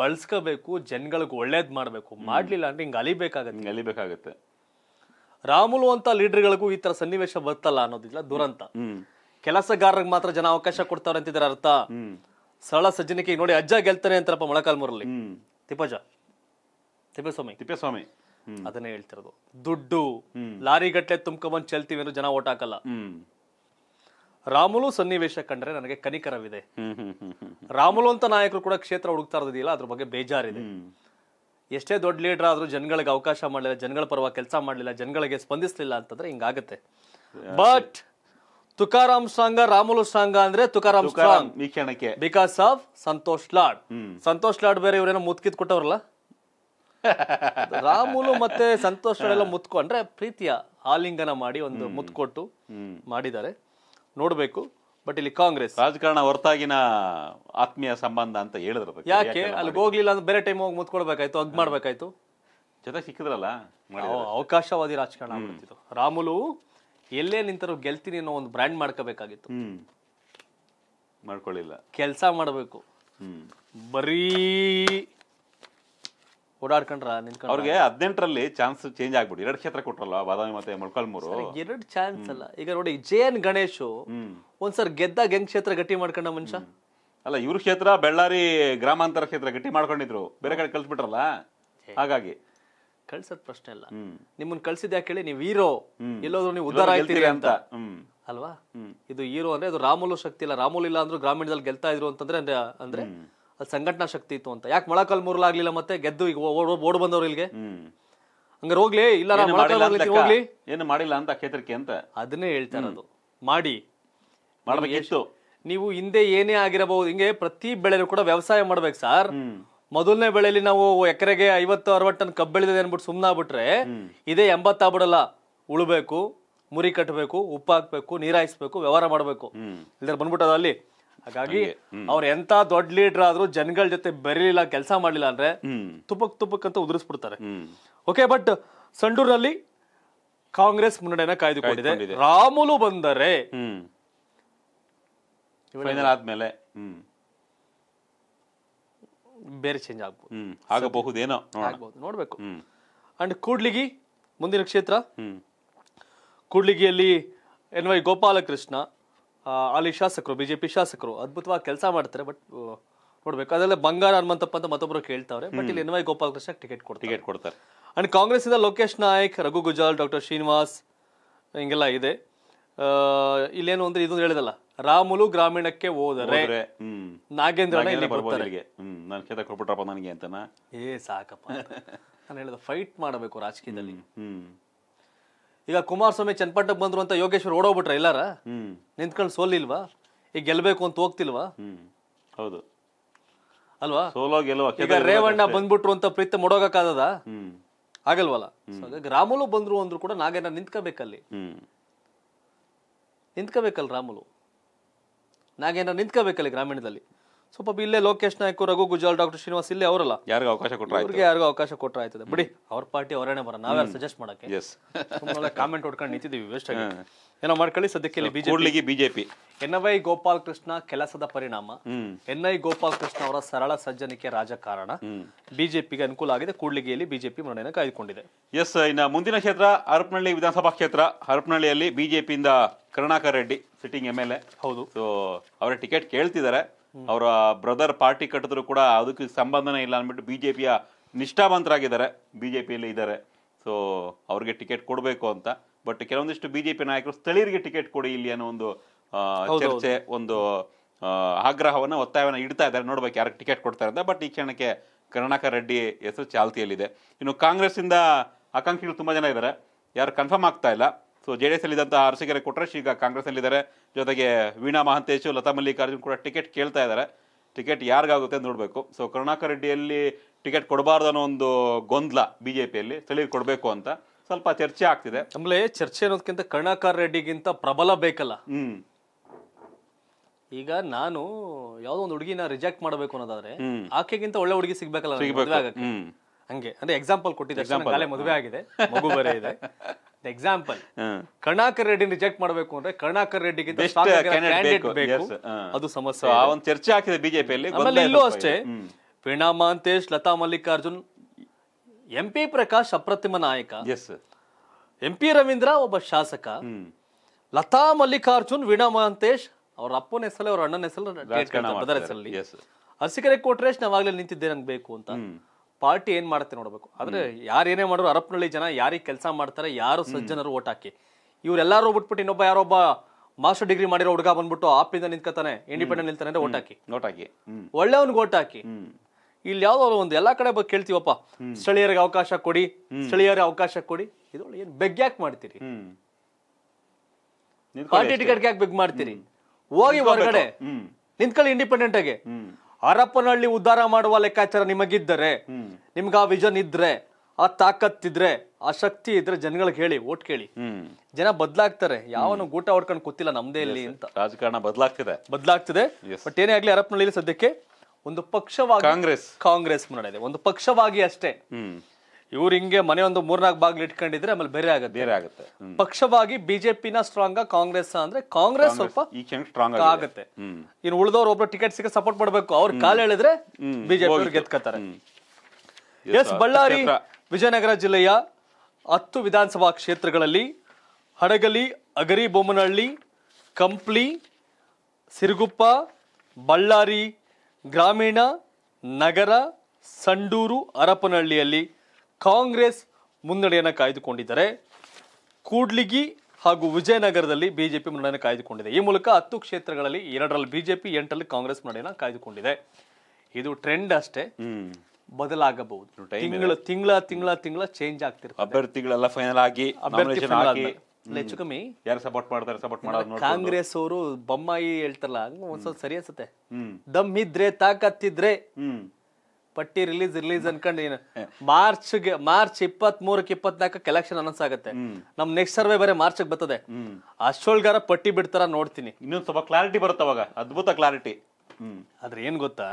ಬಳಸ್ಕೋಬೇಕು ಜನಗಳಿಗೆ ಒಳ್ಳೇದ್ ಮಾಡ್ಬೇಕು ಮಾಡ್ಲಿಲ್ಲ ಅಂದ್ರೆ ಹಿಂಗ್ ಅಲಿಬೇಕಾಗತ್ತೆ ಅಲಿಬೇಕಾಗತ್ತೆ ರಾಮುಲು ಅಂತ ಲೀಡರ್ಗಳಿಗೂ ಈ ತರ ಸನ್ನಿವೇಶ ಬರ್ತಲ್ಲ ಅನ್ನೋದಿಲ್ಲ ದುರಂತ ಕೆಲಸಗಾರರಿಗೆ ಮಾತ್ರ ಜನ ಅವಕಾಶ ಕೊಡ್ತಾರೆ ಅರ್ಥ ಸರಳ ಸಜ್ಜನಿಕೆ ನೋಡಿ ಅಜ್ಜ ಗೆಲ್ತಾನೆ ಅಂತಾರಪ್ಪ ಮೊಳಕಾಲ್ಮೂರಲ್ಲಿ ತಿಪ್ಪಜ ತಿಪ್ಪೇಸ್ವಾಮಿ ತಿಪ್ಪೇಸ್ವಾಮಿ ಅದನ್ನೇ ಹೇಳ್ತಿರೋದು ದುಡ್ಡು ಲಾರಿ ಗಟ್ಟಲೆ ತುಂಬ್ಕೊಂಡ್ ಚೆಲ್ತೀವಿ ಅಂದ್ರೆ ಜನ ಓಟ್ ಹಾಕಲ್ಲ ರಾಮುಲು ಸನ್ನಿವೇಶ ಕಂಡ್ರೆ ನನಗೆ ಕನಿಕರವಿದೆ ರಾಮುಲು ಅಂತ ನಾಯಕರು ಕೂಡ ಕ್ಷೇತ್ರ ಹುಡುಕ್ತಾ ಇರೋದಿಲ್ಲ ಅದ್ರ ಬಗ್ಗೆ ಬೇಜಾರಿದೆ ಎಷ್ಟೇ ದೊಡ್ಡ ಲೀಡರ್ ಆದರೂ ಜನಗಳಿಗೆ ಅವಕಾಶ ಮಾಡಲಿಲ್ಲ ಜನಗಳ ಪರವಾಗಿ ಕೆಲಸ ಮಾಡಲಿಲ್ಲ ಜನಗಳಿಗೆ ಸ್ಪಂದಿಸಲಿಲ್ಲ ಅಂತಂದ್ರೆ ಹಿಂಗಾಗತ್ತೆ ಬಟ್ ತುಕಾರಾಮ್ ಸಾಂಗ ರಾಮುಲು ಸಾಂಗ ಅಂದ್ರೆ ತುಕಾರಾಮ್ ವೀಕ್ಷಣಕ್ಕೆ ಬಿಕಾಸ್ ಆಫ್ ಸಂತೋಷ್ ಲಾಡ್ ಸಂತೋಷ್ ಲಾಡ್ ಬೇರೆ ಇವರೇನೋ ಮುತ್ಕಿತ್ ಕೊಟ್ಟವ್ರಲ್ಲ *laughs* ರಾಮುಲು ಮತ್ತೆ ಸಂತೋಷ್ *laughs* ಲಾಡ್ ಎಲ್ಲ ಮುತ್ಕೊಂಡ್ರೆ ಪ್ರೀತಿಯ ಆಲಿಂಗನ ಮಾಡಿ ಒಂದು ಮುತ್ಕೊಟ್ಟು ಮಾಡಿದ್ದಾರೆ ನೋಡ್ಬೇಕು ಬಟ್ ಇಲ್ಲಿ ಕಾಂಗ್ರೆಸ್ ರಾಜಕಾರಣ ಹೊರತಾಗಿನ ಆತ್ಮೀಯ ಸಂಬಂಧ ಅಂತ ಹೇಳಿದ್ರು ಯಾಕೆ ಅಲ್ಲಿ ಹೋಗ್ಲಿಲ್ಲ ಅಂದ್ರೆ ಬೇರೆ ಟೈಮ್ ಹೋಗಿ ಮುತ್ಕೊಳ್ಬೇಕಾಯ್ತು ಹಗ್ ಮಾಡ್ಬೇಕಾಯ್ತು ಜೊತೆ ಸಿಕ್ಕಿದ್ರಲ್ಲ ಅವಕಾಶವಾದಿ ರಾಜಕಾರಣ ಆಗ್ಬಿಡ್ತಿದ್ರು ರಾಮುಲು ಎಲ್ಲೇ ನಿಂತರೂ ಗೆಲ್ತೀನಿ ಅನ್ನೋ ಒಂದು ಬ್ರ್ಯಾಂಡ್ ಮಾಡ್ಕೋಬೇಕಾಗಿತ್ತು ಮಾಡ್ಕೊಳ್ಳಿಲ್ಲ ಕೆಲಸ ಮಾಡಬೇಕು ಬರೀ ಓಡಾಡ್ಕೊಂಡ್ರ ಅವ್ರಿಗೆ ಹದಿನೆಂಟರಲ್ಲಿ ಚಾನ್ಸ್ ಚೇಂಜ್ ಆಗ್ಬಿಟ್ಟು ಎರಡು ಕ್ಷೇತ್ರ ಕೊಟ್ರಲ್ಲ ಬಾದಾಮಿ ಮತ್ತೆ ಮೊಳಕಾಲ್ಮೂರು ಎರಡು ಚಾನ್ಸ್ ಅಲ್ಲ ಈಗ ನೋಡಿ ಜೆ ಎನ್ ಗಣೇಶ್ ಒಂದ್ಸರ್ ಗೆದ್ದಾಗ ಹೆಂಗ್ ಕ್ಷೇತ್ರ ಗಟ್ಟಿ ಮಾಡ್ಕೊಂಡ ಮನುಷ್ಯ ಅಲ್ಲ ಇವ್ರ ಕ್ಷೇತ್ರ ಬೆಳ್ಳಾರಿ ಗ್ರಾಮಾಂತರ ಕ್ಷೇತ್ರ ಗಟ್ಟಿ ಮಾಡ್ಕೊಂಡಿದ್ರು ಬೇರೆ ಕಡೆ ಕಳ್ಸ್ಬಿಟ್ರಲ್ಲ ಹಾಗಾಗಿ ಕಳ್ಸದ್ ಪ್ರಶ್ನೆ ಇಲ್ಲ ನಿಮ್ಮನ್ನ ಕಳ್ಸಿದ್ ಯಾಕೆ ಹೇಳಿ ನೀವು ಹೀರೋ ಎಲ್ಲೋದ್ರು ನೀವು ಉದ್ದಾರ ಆಯ್ತೀರಿ ಅಂತ ಅಲ್ವಾ ಇದು ಹೀರೋ ಅಂದ್ರೆ ಅದು ರಾಮುಲು ಶಕ್ತಿ ಇಲ್ಲ ರಾಮುಲು ಇಲ್ಲ ಅಂದ್ರೂ ಗ್ರಾಮೀಣದಲ್ಲಿ ಗೆಲ್ತಾ ಇದ್ರು ಅಂತಂದ್ರೆ ಅಂದ್ರೆ ಅಲ್ಲಿ ಸಂಘಟನಾ ಶಕ್ತಿ ಇತ್ತು ಅಂತ ಯಾಕೆ ಮೊಳಕಲ್ ಮೂರ್ಲಾಗ್ಲಿಲ್ಲ ಮತ್ತೆ ಗೆದ್ದು ಈಗ ಓಡ್ ಬಂದವ್ರು ಇಲ್ಲಿಗೆ ಹಂಗಾರೆ ಹೋಗ್ಲಿ ಇಲ್ಲ ಹೋಗ್ಲಿ ಏನು ಮಾಡಿಲ್ಲ ಅಂತ ಕ್ಷೇತ್ರಕ್ಕೆ ಅಂತ ಅದನ್ನೇ ಹೇಳ್ತಾರೆ ಅದು ಮಾಡಿ ಮಾಡಬೇಕು ನೀವು ಹಿಂದೆ ಏನೇ ಆಗಿರಬಹುದು ಹಿಂಗೆ ಪ್ರತಿ ಬೆಳೆನೂ ಕೂಡ ವ್ಯವಸಾಯ ಮಾಡ್ಬೇಕು ಸರ್ ಮೊದಲನೇ ಬೆಳೆಯಲ್ಲಿ ನಾವು ಎಕರೆಗೆ ಐವತ್ತು ಅರವತ್ತು ಟನ್ ಕಬ್ಬು ಬೆಳೆದಿದೆ ಅನ್ಬಿಟ್ಟು ಸುಮ್ಮನಾಗ್ಬಿಟ್ರೆ ಇದೇ ಎಂಬತ್ತಾಗ್ಬಿಡಲ್ಲ ಉಳ್ಬೇಕು ಮುರಿ ಕಟ್ಟಬೇಕು ಉಪ್ಪು ಹಾಕ್ಬೇಕು ನೀರಾಯಿಸ್ಬೇಕು ವ್ಯವಹಾರ ಮಾಡಬೇಕು ಇಲ್ದ್ರೆ ಬಂದ್ಬಿಟ್ಟದ ಅಲ್ಲಿ ಹಾಗಾಗಿ ಅವ್ರ ಎಂತ ದೊಡ್ಡ ಲೀಡರ್ ಆದ್ರೂ ಜನಗಳ ಜೊತೆ ಬೆರೀಲಿಲ್ಲ ಕೆಲಸ ಮಾಡ್ಲಿಲ್ಲ ಅಂದ್ರೆ ತುಪ್ಪಕ್ ತುಪ್ಪಕ್ ಅಂತ ಉದುರಿಸ್ಬಿಡ್ತಾರೆ ಓಕೆ ಬಟ್ ಸಂಡೂರ್ನಲ್ಲಿ ಕಾಂಗ್ರೆಸ್ ಮುನ್ನಡೆಯನ್ನ ಕಾಯ್ದುಕೊಂಡಿದೆ ರಾಮುಲು ಬಂದರೆ ಆದ್ಮೇಲೆ ಬೇರೆ ಚೇಂಜ್ ಆಗ್ಬೋದು ನೋಡ್ಬೇಕು ಅಂಡ್ ಕೂಡ್ಲಿಗಿ ಮುಂದಿನ ಕ್ಷೇತ್ರ ಕೂಡ್ಲಿಗಿಯಲ್ಲಿ ಎನ್ ವೈ ಗೋಪಾಲಕೃಷ್ಣ ಅಲ್ಲಿ ಶಾಸಕರು ಬಿ ಜೆ ಪಿ ಶಾಸಕರು ಅದ್ಭುತವಾಗಿ ಕೆಲಸ ಮಾಡ್ತಾರೆ ಬಟ್ ನೋಡ್ಬೇಕು ಅದೆಲ್ಲ ಬಂಗಾರ ಹನುಮಂತಪ್ಪ ಅಂತ ಮತ್ತೊಬ್ಬರು ಕೇಳ್ತಾವ್ರೆ ಬಟ್ ಇಲ್ಲಿ ಎನ್ ವೈ ಗೋಪಾಲಕೃಷ್ಣ ಟಿಕೆಟ್ ಕೊಡ್ತಾರೆ ಟಿಕೆಟ್ ಕೊಡ್ತಾರೆ ಅಂಡ್ ಕಾಂಗ್ರೆಸ್ ಇಂದ ಲೋಕೇಶ್ ನಾಯಕ್ ರಘು ಗುಜಾಲ್ ಡಾಕ್ಟರ್ ಶ್ರೀನಿವಾಸ್ ಹಿಂಗೆಲ್ಲ ಇದೆ ಇಲ್ಲೇನು ಅಂದ್ರೆ ಇದೊಂದು ಹೇಳಿದಲ್ಲ ರಾಮುಲು ಗ್ರಾಮೀಣಕ್ಕೆ ಹೋದರೆ ನಾಗೇಂದ್ರ ಕೊಟ್ಬಿಟ್ರಪ್ಪ ನನಗೆ ಅಂತ ಏ ಸಾಕಪ್ಪ ನಾನು ಹೇಳಿದ ಫೈಟ್ ಮಾಡಬೇಕು ರಾಜಕೀಯದಲ್ಲಿ ಈಗ ಕುಮಾರಸ್ವಾಮಿ ಚನ್ನಪಟ್ಟಕ್ ಬಂದ್ರು ಅಂತ ಯೋಗೇಶ್ವರ್ ಓಡೋಗ್ಬಿಟ್ರ ಎಲ್ಲಾರ ನಿಂತ್ಕೊಂಡು ಸೋಲಿಲ್ವಾ ಈಗ ಗೆಲ್ಬೇಕು ಅಂತ ಹೋಗ್ತಿಲ್ವಾ ಹೌದು ಅಲ್ವಾ ಸೋಲೋ ಗೆಲುವ ಈಗ ರೇವಣ್ಣ ಬಂದ್ಬಿಟ್ರು ಅಂತ ಪ್ರೀತಿ ಮೊಡೋಗಕ್ಕಾಗದ ಆಗಲ್ವಲ್ಲ ರಾಮುಲು ಬಂದ್ರು ಅಂದ್ರು ಕೂಡ ನಾಗೇನ ನಿಂತ್ಕೋಬೇಕಲ್ಲಿ ನಿಂತ್ಕೋಬೇಕಲ್ಲ ರಾಮುಲು ನಾಗೇನ ನಿಂತ್ಕೋಬೇಕಲ್ಲಿ ಗ್ರಾಮೀಣದಲ್ಲಿ ಸ್ವಲ್ಪ ಇಲ್ಲೇ ಲೋಕೇಶ್ ನಾಯ್ಕ ರಘು ಗುಜಾಲ್ ಡಾಕ್ಟರ್ ಶ್ರೀನಿವಾಸ್ ಇಲ್ಲೇ ಅವರಲ್ಲ ಯಾರಿಗೂ ಅವಕಾಶ ಕೊಟ್ಟರೆ ಅವ್ರಿಗೆ ಯಾರಿಗೂ ಅವಕಾಶ ಕೊಟ್ಟರೆ ಆಯ್ತದೆ ಬಿಡಿ ಅವ್ರ ಪಾರ್ಟಿ ಅವರೇನೆ ಬರ ನಾವೇ ಸಜೆಸ್ಟ್ ಮಾಡಕ್ಕೆ ಸುಮ್ಮನೆ ಕಾಮೆಂಟ್ ಹೊಡ್ಕೊಂಡು ನಿಂತಿದ್ದೀವಿ ವೇಸ್ಟ್ ಆಗಿ ಏನೋ ಮಾಡ್ಕೊಳ್ಳಿ ಸದ್ಯಕ್ಕೆ BJP BJP Y Gopal Krishna ಕೆಲಸದ ಪರಿಣಾಮ ಎನ್ಐ ಗೋಪಾಲ್ ಕೃಷ್ಣ ಅವರ ಸರಳ ಸಜ್ಜನಿಕೆ ರಾಜಕಾರಣ ಬಿಜೆಪಿಗೆ ಅನುಕೂಲ ಆಗಿದೆ ಕೂಡ್ಲಿಗೆಯಲ್ಲಿ ಬಿಜೆಪಿ ಮನೆಯನ್ನು ಕಾಯ್ದುಕೊಂಡಿದೆ ಎಸ್ ಇನ್ನು ಮುಂದಿನ ಕ್ಷೇತ್ರ ಹರಪನಹಳ್ಳಿ ವಿಧಾನಸಭಾ ಕ್ಷೇತ್ರ ಹರಪನಹಳ್ಳಿಯಲ್ಲಿ ಬಿಜೆಪಿಯಿಂದ Karunakar Reddy sitting M L A ಹೌದು ಅವರ ಟಿಕೆಟ್ ಕೇಳ್ತಿದ್ದಾರೆ ಅವರ ಬ್ರದರ್ ಪಾರ್ಟಿ ಕಟ್ಟಿದ್ರು ಕೂಡ ಅದಕ್ಕೆ ಸಂಬಂಧನೇ ಇಲ್ಲ ಅಂದ್ಬಿಟ್ಟು ಬಿಜೆಪಿಯ ನಿಷ್ಠಾವಂತರಾಗಿದ್ದಾರೆ ಬಿಜೆಪಿಯಲ್ಲಿ ಇದ್ದಾರೆ ಸೊ ಅವ್ರಿಗೆ ಟಿಕೆಟ್ ಕೊಡಬೇಕು ಅಂತ ಬಟ್ ಕೆಲವೊಂದಿಷ್ಟು ಬಿಜೆಪಿ ನಾಯಕರು ಸ್ಥಳೀಯರಿಗೆ ಟಿಕೆಟ್ ಕೊಡಿ ಇಲ್ಲಿ ಅನ್ನೋ ಒಂದು ಚರ್ಚೆ ಒಂದು ಆಗ್ರಹವನ್ನು ಒತ್ತಾಯವನ್ನು ಇಡ್ತಾ ಇದ್ದಾರೆ ನೋಡ್ಬೇಕು ಯಾರು ಟಿಕೆಟ್ ಕೊಡ್ತಾರೆ ಅಂತ ಬಟ್ ಈ ಕ್ಷಣಕ್ಕೆ ಕರ್ನಾಟಕ ರೆಡ್ಡಿ ಹೆಸರು ಚಾಲ್ತಿಯಲ್ಲಿದೆ ಇನ್ನು ಕಾಂಗ್ರೆಸ್ಸಿಂದ ಆಕಾಂಕ್ಷಿಗಳು ತುಂಬ ಜನ ಇದ್ದಾರೆ ಯಾರು ಕನ್ಫರ್ಮ್ ಆಗ್ತಾ ಇಲ್ಲ ಸೊ ಜೆ ಡಿ ಎಸ್ ಅಲ್ಲಿದ್ದಂತಹ ಕೊಟ್ರೆ ಕೊಟ್ರೇಶ್ ಈಗ ಕಾಂಗ್ರೆಸ್ನಲ್ಲಿದ್ದಾರೆ ಜೊತೆಗೆ ವೀಣಾ ಮಹಾಂತೇಶ್ ಲತಾ ಮಲ್ಲಿಕಾರ್ಜುನ್ ಕೂಡ ಟಿಕೆಟ್ ಕೇಳ್ತಾ ಇದ್ದಾರೆ ಟಿಕೆಟ್ ಯಾರಿಗಾಗುತ್ತೆ ಅಂತ ನೋಡಬೇಕು ಸೊ ಕರುಣಾಕರ್ ರೆಡ್ಡಿಯಲ್ಲಿ ಟಿಕೆಟ್ ಕೊಡಬಾರ್ದು ಅನ್ನೋ ಒಂದು ಗೊಂದಲ ಬಿಜೆಪಿಯಲ್ಲಿ ಜೆ ಕೊಡಬೇಕು ಅಂತ ಸ್ವಲ್ಪ ಚರ್ಚೆ ಆಗ್ತಿದೆ ಆಮೇಲೆ ಚರ್ಚೆ ಅನ್ನೋದಕ್ಕಿಂತ ಕರುಣಾಕರ್ ರೆಡ್ಡಿಗಿಂತ ಪ್ರಬಲ ಬೇಕಲ್ಲ ಹ್ಮ್ ಈಗ ನಾನು ಯಾವ್ದೋ ಒಂದು ಹುಡುಗಿನ ರಿಜೆಕ್ಟ್ ಮಾಡಬೇಕು ಅನ್ನೋದಾದ್ರೆ ಆಕೆಗಿಂತ ಒಳ್ಳೆ ಹುಡುಗಿ ಸಿಗ್ಬೇಕಲ್ಲ ಹಂಗೆ ಅಂದ್ರೆ ಎಕ್ಸಾಂಪಲ್ ಕೊಟ್ಟಿದ್ದೆ ಎಕ್ಸಾಂಪಲ್ ಮದುವೆ ಆಗಿದೆ ಮಗು ಇದೆ *laughs* ಎಕ್ಸಾಂಪಲ್ ಕರ್ಣಾಕರ್ ರೆಡ್ಡಿ ರಿಜೆಕ್ಟ್ ಮಾಡಬೇಕು ಅಂದ್ರೆ ಕರ್ಣಾಕರ್ ರೆಡ್ಡಿ ಅದು ಸಮಸ್ಯೆ ಆ ಒಂದು ಚರ್ಚೆ ಹಾಕಿದೆ ಬಿಜೆಪಿಯಲ್ಲಿ ಇಲ್ಲೂ ಅಷ್ಟೇ ವೀಣಾ ಮಹಂತೇಶ್ ಲತಾ ಮಲ್ಲಿಕಾರ್ಜುನ್ ಎಂ ಪಿ ಪ್ರಕಾಶ್ ಅಪ್ರತಿಮ ನಾಯಕ ಎಂ ಪಿ ರವೀಂದ್ರ ಒಬ್ಬ ಶಾಸಕ ಲತಾ ಮಲ್ಲಿಕಾರ್ಜುನ್ ವೀಣಾ ಮಹಂತೇಶ್ ಅವ್ರ ಅಪ್ಪನ ಹೆಸರಲ್ಲಿ ಅವ್ರ ಅಣ್ಣನ ಹೆಸರಲ್ಲಿ ಹಸಿಕರೆ ಕೋಟ್ರೇಶ್ ನಾವಾಗ್ಲೇ ನಿಂತಿದ್ದೆ ನಂಗೆ ಬೇಕು ಅಂತ ಪಾರ್ಟಿ ಏನ್ ಮಾಡುತ್ತೆ ನೋಡಬೇಕು ಆದ್ರೆ ಏನೇ ಮಾಡಿದ್ರು ಅರಪ್ಪನಹಳ್ಳಿ ಜನ ಯಾರಿಗೆ ಕೆಲಸ ಮಾಡ್ತಾರೆ ಯಾರು ಸಜ್ಜನರು ಓಟ್ ಹಾಕಿ ಇವರೆಲ್ಲರೂ ಬಿಟ್ಬಿಟ್ಟು ಇನ್ನೊಬ್ಬ ಯಾರೊಬ್ಬ ಮಾಸ್ಟರ್ ಡಿಗ್ರಿ ಮಾಡಿರೋ ಹುಡುಗ ಬಂದ್ಬಿಟ್ಟು ಆಪಿಂದ ನಿಂತ್ಕತಾನೆ ಇಂಡಿಪೆಂಡೆಂಟ್ ನಿಲ್ತಾನೆ ಅಂದ್ರೆ ಓಟ್ ಹಾಕಿ ಓಟ್ ಹಾಕಿ ಒಳ್ಳೆಯವನ್ಗೆ ಓಟ್ ಹಾಕಿ ಇಲ್ಲಿ ಯಾವ್ದೋ ಒಂದು ಎಲ್ಲಾ ಕಡೆ ಬಗ್ಗೆ ಕೇಳ್ತೀವಪ್ಪ ಸ್ಥಳೀಯರಿಗೆ ಅವಕಾಶ ಕೊಡಿ ಸ್ಥಳೀಯರಿಗೆ ಅವಕಾಶ ಕೊಡಿ ಇದು ಏನ್ ಬೆಗ್ಗ್ಯಾಕ್ ಮಾಡ್ತೀರಿ ಪಾರ್ಟಿ ಟಿಕೆಟ್ ಯಾಕೆ ಬೆಗ್ ಮಾಡ್ತೀರಿ ಹೋಗಿ ಹೊರಗಡೆ ನಿಂತ್ಕೊಳ್ಳಿ ಇಂಡಿಪೆಂಡೆಂಟ್ ಆಗಿ ಹರಪನಹಳ್ಳಿ ಉದ್ಧಾರ ಮಾಡುವ ಲೆಕ್ಕಾಚಾರ ನಿಮಗಿದ್ದರೆ ನಿಮ್ಗೆ ಆ ವಿಷನ್ ಇದ್ರೆ ಆ ತಾಕತ್ತಿದ್ರೆ ಆ ಶಕ್ತಿ ಇದ್ರೆ ಜನಗಳಿಗೆ ಹೇಳಿ ಓಟ್ ಕೇಳಿ ಜನ ಬದಲಾಗ್ತಾರೆ ಯಾವನು ಗೂಟ ಹೊಡ್ಕೊಂಡು ಗೊತ್ತಿಲ್ಲ ನಮ್ದೇ ಇಲ್ಲಿ ಅಂತ ರಾಜಕಾರಣ ಬದಲಾಗ್ತಿದೆ ಬದಲಾಗ್ತಿದೆ ಬಟ್ ಏನೇ ಆಗ್ಲಿ ಹರಪ್ಪನಹಳ್ಳಿ ಸದ್ಯಕ್ಕೆ ಒಂದು ಪಕ್ಷವಾಗಿ ಕಾಂಗ್ರೆಸ್ ಕಾಂಗ್ರೆಸ್ ಮುನ್ನಡೆ ಇದೆ ಒಂದು ಪಕ್ಷವಾಗಿ ಅಷ್ಟೇ ಇವ್ರು ಹಿಂಗೆ ಮನೆ ಒಂದು ಮೂರ್ನಾಲ್ಕು ಭಾಗಲಿ ಇಟ್ಕೊಂಡಿದ್ರೆ ಆಮೇಲೆ ಬೇರೆ ಆಗುತ್ತೆ ಬೇರೆ ಆಗುತ್ತೆ ಪಕ್ಷವಾಗಿ ಬಿಜೆಪಿನ ಸ್ಟ್ರಾಂಗ್ ಕಾಂಗ್ರೆಸ್ ಅಂದ್ರೆ ಕಾಂಗ್ರೆಸ್ ಸ್ವಲ್ಪ ಸ್ಟ್ರಾಂಗ್ ಆಗುತ್ತೆ ಇನ್ನು ಉಳಿದವ್ರು ಒಬ್ರು ಟಿಕೆಟ್ ಸಿಗ ಸಪೋರ್ಟ್ ಮಾಡ್ಬೇಕು ಅವ್ರ ಕಾಲ ಹೇಳಿದ್ರೆ ಬಿಜೆಪಿ ಗೆದ್ಕೋತಾರೆ ಎಸ್ ಬಳ್ಳಾರಿ ವಿಜಯನಗರ ಜಿಲ್ಲೆಯ ಹತ್ತು ವಿಧಾನಸಭಾ ಕ್ಷೇತ್ರಗಳಲ್ಲಿ ಹಡಗಲಿ ಅಗರಿ ಬೊಮ್ಮನಹಳ್ಳಿ ಕಂಪ್ಲಿ ಸಿರುಗುಪ್ಪ ಬಳ್ಳಾರಿ ಗ್ರಾಮೀಣ ನಗರ ಸಂಡೂರು ಹರಪನಹಳ್ಳಿಯಲ್ಲಿ ಕಾಂಗ್ರೆಸ್ ಮುನ್ನಡೆಯನ್ನು ಕಾಯ್ದುಕೊಂಡಿದ್ದಾರೆ ಕೂಡ್ಲಿಗಿ ಹಾಗೂ ವಿಜಯನಗರದಲ್ಲಿ ಬಿಜೆಪಿ ಮುನ್ನಡೆಯನ್ನು ಕಾಯ್ದುಕೊಂಡಿದೆ ಈ ಮೂಲಕ ಹತ್ತು ಕ್ಷೇತ್ರಗಳಲ್ಲಿ ಎರಡರಲ್ಲಿ ಬಿಜೆಪಿ ಎಂಟರಲ್ಲಿ ಕಾಂಗ್ರೆಸ್ ಮುನ್ನಡೆಯನ್ನು ಕಾಯ್ದುಕೊಂಡಿದೆ ಇದು ಟ್ರೆಂಡ್ ಅಷ್ಟೇ ಬದಲಾಗಬಹುದು ತಿಂಗಳ ತಿಂಗಳ ತಿಂಗಳ ತಿಂಗಳ ಚೇಂಜ್ ಆಗ್ತಿರುತ್ತೆ ಅಭ್ಯರ್ಥಿಗಳೆಲ್ಲ ಫೈನಲ್ ಆಗಿ ಹೆಚ್ಚು ಕಮ್ಮಿ ಯಾರು ಸಪೋರ್ಟ್ ಮಾಡ್ತಾರೆ ಸಪೋರ್ಟ್ ಮಾಡೋದು ಕಾಂಗ್ರೆಸ್ ಅವರು ಬೊಮ್ಮಾಯಿ ಹೇಳ್ತಾರಲ್ಲ ಒಂದ್ಸಲ ಸರಿ ಅನ್ಸುತ್ತೆ ದಮ್ ಇದ್ರೆ ತಾಕತ್ತಿದ್ರೆ ಪಟ್ಟಿ ರಿಲೀಸ್ ರಿಲೀಸ್ ಅನ್ಕೊಂಡು ಏನು ಮಾರ್ಚ್ಗೆ ಮಾರ್ಚ್ ಇಪ್ಪತ್ ಮೂರಕ್ಕೆ ಇಪ್ಪತ್ನಾಲ್ಕ ಎಲೆಕ್ಷನ್ ಅನೌನ್ಸ್ ಆಗುತ್ತೆ ನಮ್ ನೆಕ್ಸ್ಟ್ ಸರ್ವೆ ಬರೀ ಮಾರ್ಚ್ ಬರ್ತದೆ ಅಷ್ಟೊಳಗಾರ ಪಟ್ಟಿ ಬಿಡ್ತಾರ ನೋಡ್ತೀನಿ ಇನ್ನೊಂದು ಸ್ವಲ್ಪ ಕ್ಲಾರಿಟಿ ಬರುತ್ತೆ ಅವಾಗ ಅದ್ಭುತ ಕ್ಲಾರಿಟಿ ಆದ್ರೆ ಏನ್ ಗೊತ್ತಾ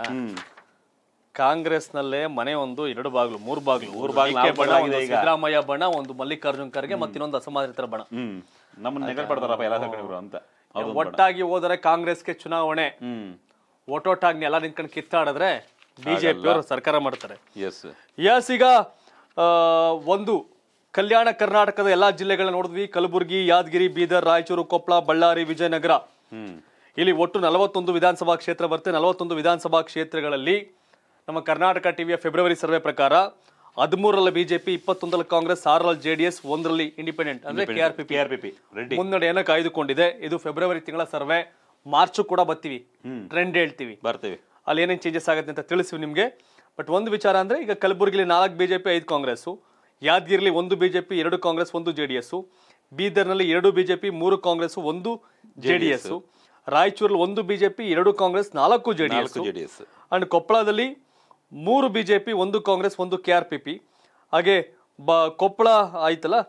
ಕಾಂಗ್ರೆಸ್ ನಲ್ಲೇ ಮನೆ ಒಂದು ಎರಡು ಬಾಗ್ಲು ಮೂರು ಬಾಗ್ಲು ಮೂರು ಬಾಗ್ಲು ಬಣ ಸಿದ್ದರಾಮಯ್ಯ ಬಣ ಒಂದು ಮಲ್ಲಿಕಾರ್ಜುನ್ ಖರ್ಗೆ ಮತ್ತೆ ಇನ್ನೊಂದು ಅಸಮಾಧಾನಿತರ ಬಣ ಅಂತ ಒಟ್ಟಾಗಿ ಹೋದರೆ ಕಾಂಗ್ರೆಸ್ಗೆ ಚುನಾವಣೆ ಒಟ್ಟೊಟ್ಟಾಗಿ ಎಲ್ಲ ನಿಂತ್ಕೊಂಡು ಕಿತ್ತಾಡಿದ್ರೆ ಅವರು ಸರ್ಕಾರ ಮಾಡ್ತಾರೆ ಎಸ್ ಈಗ ಒಂದು ಕಲ್ಯಾಣ ಕರ್ನಾಟಕದ ಎಲ್ಲಾ ಜಿಲ್ಲೆಗಳನ್ನ ನೋಡಿದ್ವಿ ಕಲಬುರಗಿ ಯಾದಗಿರಿ ಬೀದರ್ ರಾಯಚೂರು ಕೊಪ್ಪಳ ಬಳ್ಳಾರಿ ವಿಜಯನಗರ ಇಲ್ಲಿ ಒಟ್ಟು ನಲವತ್ತೊಂದು ವಿಧಾನಸಭಾ ಕ್ಷೇತ್ರ ಬರುತ್ತೆ ನಲವತ್ತೊಂದು ವಿಧಾನಸಭಾ ಕ್ಷೇತ್ರಗಳಲ್ಲಿ ನಮ್ಮ ಕರ್ನಾಟಕ ಟಿವಿಯ ಫೆಬ್ರವರಿ ಸರ್ವೆ ಪ್ರಕಾರ ಹದಿಮೂರರಲ್ಲಿ ಬಿಜೆಪಿ ಇಪ್ಪತ್ತೊಂದರಲ್ಲಿ ಕಾಂಗ್ರೆಸ್ ಆರರಲ್ಲಿ ಜೆಡಿಎಸ್ ಒಂದರಲ್ಲಿ ಇಂಡಿಪೆಂಡೆಂಟ್ ಅಂದ್ರೆ ಕೆಆರ್ಪಿ ಪಿ ಮುನ್ನಡೆಯನ್ನು ಕಾಯ್ದುಕೊಂಡಿದೆ ಇದು ಫೆಬ್ರವರಿ ತಿಂಗಳ ಸರ್ವೆ ಮಾರ್ಚ್ ಕೂಡ ಬರ್ತೀವಿ ಟ್ರೆಂಡ್ ಹೇಳ್ತೀವಿ ಬರ್ತೀವಿ ಅಲ್ಲಿ ಏನೇನು ಚೇಂಜಸ್ ಆಗುತ್ತೆ ಅಂತ ತಿಳಿಸಿವಿ ನಿಮಗೆ ಬಟ್ ಒಂದು ವಿಚಾರ ಅಂದರೆ ಈಗ ಕಲಬುರಗಿಲಿ ನಾಲ್ಕು ಬಿ ಜೆ ಪಿ ಐದು ಕಾಂಗ್ರೆಸ್ಸು ಯಾದಗಿರಿಲಿ ಒಂದು ಬಿ ಜೆ ಪಿ ಎರಡು ಕಾಂಗ್ರೆಸ್ ಒಂದು ಜೆ ಡಿ ಎಸ್ಸು ಬೀದರ್ನಲ್ಲಿ ಎರಡು ಬಿ ಜೆ ಪಿ ಮೂರು ಕಾಂಗ್ರೆಸ್ ಒಂದು ಜೆ ಡಿ ಎಸ್ಸು ರಾಯಚೂರಲ್ಲಿ ಒಂದು ಬಿ ಜೆ ಪಿ ಎರಡು ಕಾಂಗ್ರೆಸ್ ನಾಲ್ಕು ಜೆ ಡಿ ಎಸ್ ಅಂಡ್ ಕೊಪ್ಪಳದಲ್ಲಿ ಮೂರು ಬಿ ಜೆ ಪಿ ಒಂದು ಕಾಂಗ್ರೆಸ್ ಒಂದು ಕೆ ಆರ್ ಪಿ ಪಿ ಹಾಗೆ ಬ ಕೊಪ್ಪಳ ಆಯ್ತಲ್ಲ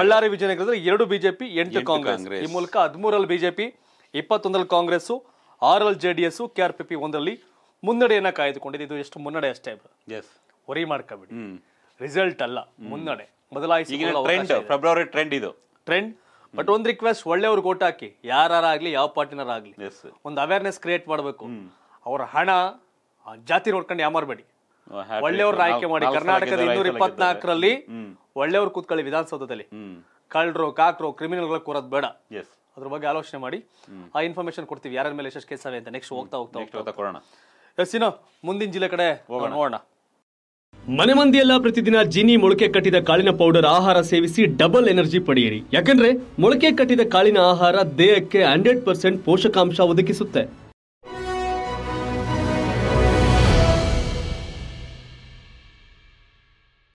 ಬಳ್ಳಾರಿ ವಿಜಯನಗರದಲ್ಲಿ ಎರಡು ಬಿಜೆಪಿ ಎಂಟು ಕಾಂಗ್ರೆಸ್ ಈ ಮೂಲಕ ಹದಿಮೂರಲ್ಲಿ ಬಿಜೆಪಿ ಇಪ್ಪತ್ತೊಂದರಲ್ಲಿ Congress R L J D S K R P P ಒಂದರಲ್ಲಿ ಮುನ್ನಡೆಯನ್ನ ಕಾಯ್ದುಕೊಂಡಿದೆ ಇದು ಎಷ್ಟು ಮುನ್ನಡೆ ಅಷ್ಟೇ ಎಸ್ ವರಿ ರಿಸಲ್ಟ್ ಅಲ್ಲ ಮುನ್ನಡೆ ಬದಲಾಯಿಸಿ ಟ್ರೆಂಡ್ ಫೆಬ್ರವರಿ ಟ್ರೆಂಡ್ ಇದು ಟ್ರೆಂಡ್ ಬಟ್ ಒಂದ್ ರಿಕ್ವೆಸ್ಟ್ ಒಳ್ಳೆಯವ್ರಿಗೆ ಓಟ್ ಹಾಕಿ ಯಾರಾಗ್ಲಿ ಯಾವ ಯೆಸ್ ಒಂದು ಅವೇರ್ನೆಸ್ ಕ್ರಿಯೇಟ್ ಮಾಡಬೇಕು ಅವ್ರ ಹಣ ಜಾತಿ ನೋಡ್ಕೊಂಡು ಯಾಮಾರಬೇಡಿ ಒಳ್ಳೆಯವ್ರನ್ನ ಆಯ್ಕೆ ಮಾಡಿ ಕರ್ನಾಟಕದ ಇನ್ನೂರ ಇಪ್ಪತ್ನಾಲ್ಕರಲ್ಲಿ ಒಳ್ಳೆಯವ್ರು ಕೂತ್ಕೊಳ್ಳಿ ವಿಧಾನಸೌಧದಲ್ಲಿ ಕಳ್ಳರು ಕಾಕ್ರು ಕ್ರಿಮಿನಲ್ಗಳು ಕೂರೋದು ಬೇಡ ಅದ್ರ ಬಗ್ಗೆ ಆಲೋಚನೆ ಮಾಡಿ ಆ ಇನ್ಫಾರ್ಮೇಶನ್ ಕೊಡ್ತೀವಿ ಯಾರ ಮೇಲೆ ಯಶಸ್ ಕೇಸ್ ಅಂತ ನೆಕ್ಸ್ಟ್ ಹೋಗ್ತಾ ಹೋಗ್ತಾ ಹೋಗ್ತಾ ಕೊಡೋಣ ಮುಂದಿನ ಜಿಲ್ಲೆ ಕಡೆ ನೋಡೋಣ ಮನೆ ಮಂದಿಯೆಲ್ಲ ಪ್ರತಿದಿನ ಜಿನಿ ಮೊಳಕೆ ಕಟ್ಟಿದ ಕಾಳಿನ ಪೌಡರ್ ಆಹಾರ ಸೇವಿಸಿ ಡಬಲ್ ಎನರ್ಜಿ ಪಡೆಯಿರಿ ಯಾಕಂದ್ರೆ ಮೊಳಕೆ ಕಟ್ಟಿದ ಕಾಳಿನ ಆಹಾರ ದೇಹಕ್ಕೆ ಹಂಡ್ರೆಡ್ ಪರ್ಸೆಂಟ್ ಪೋಷಕಾಂಶ ಒದಗಿಸುತ್ತೆ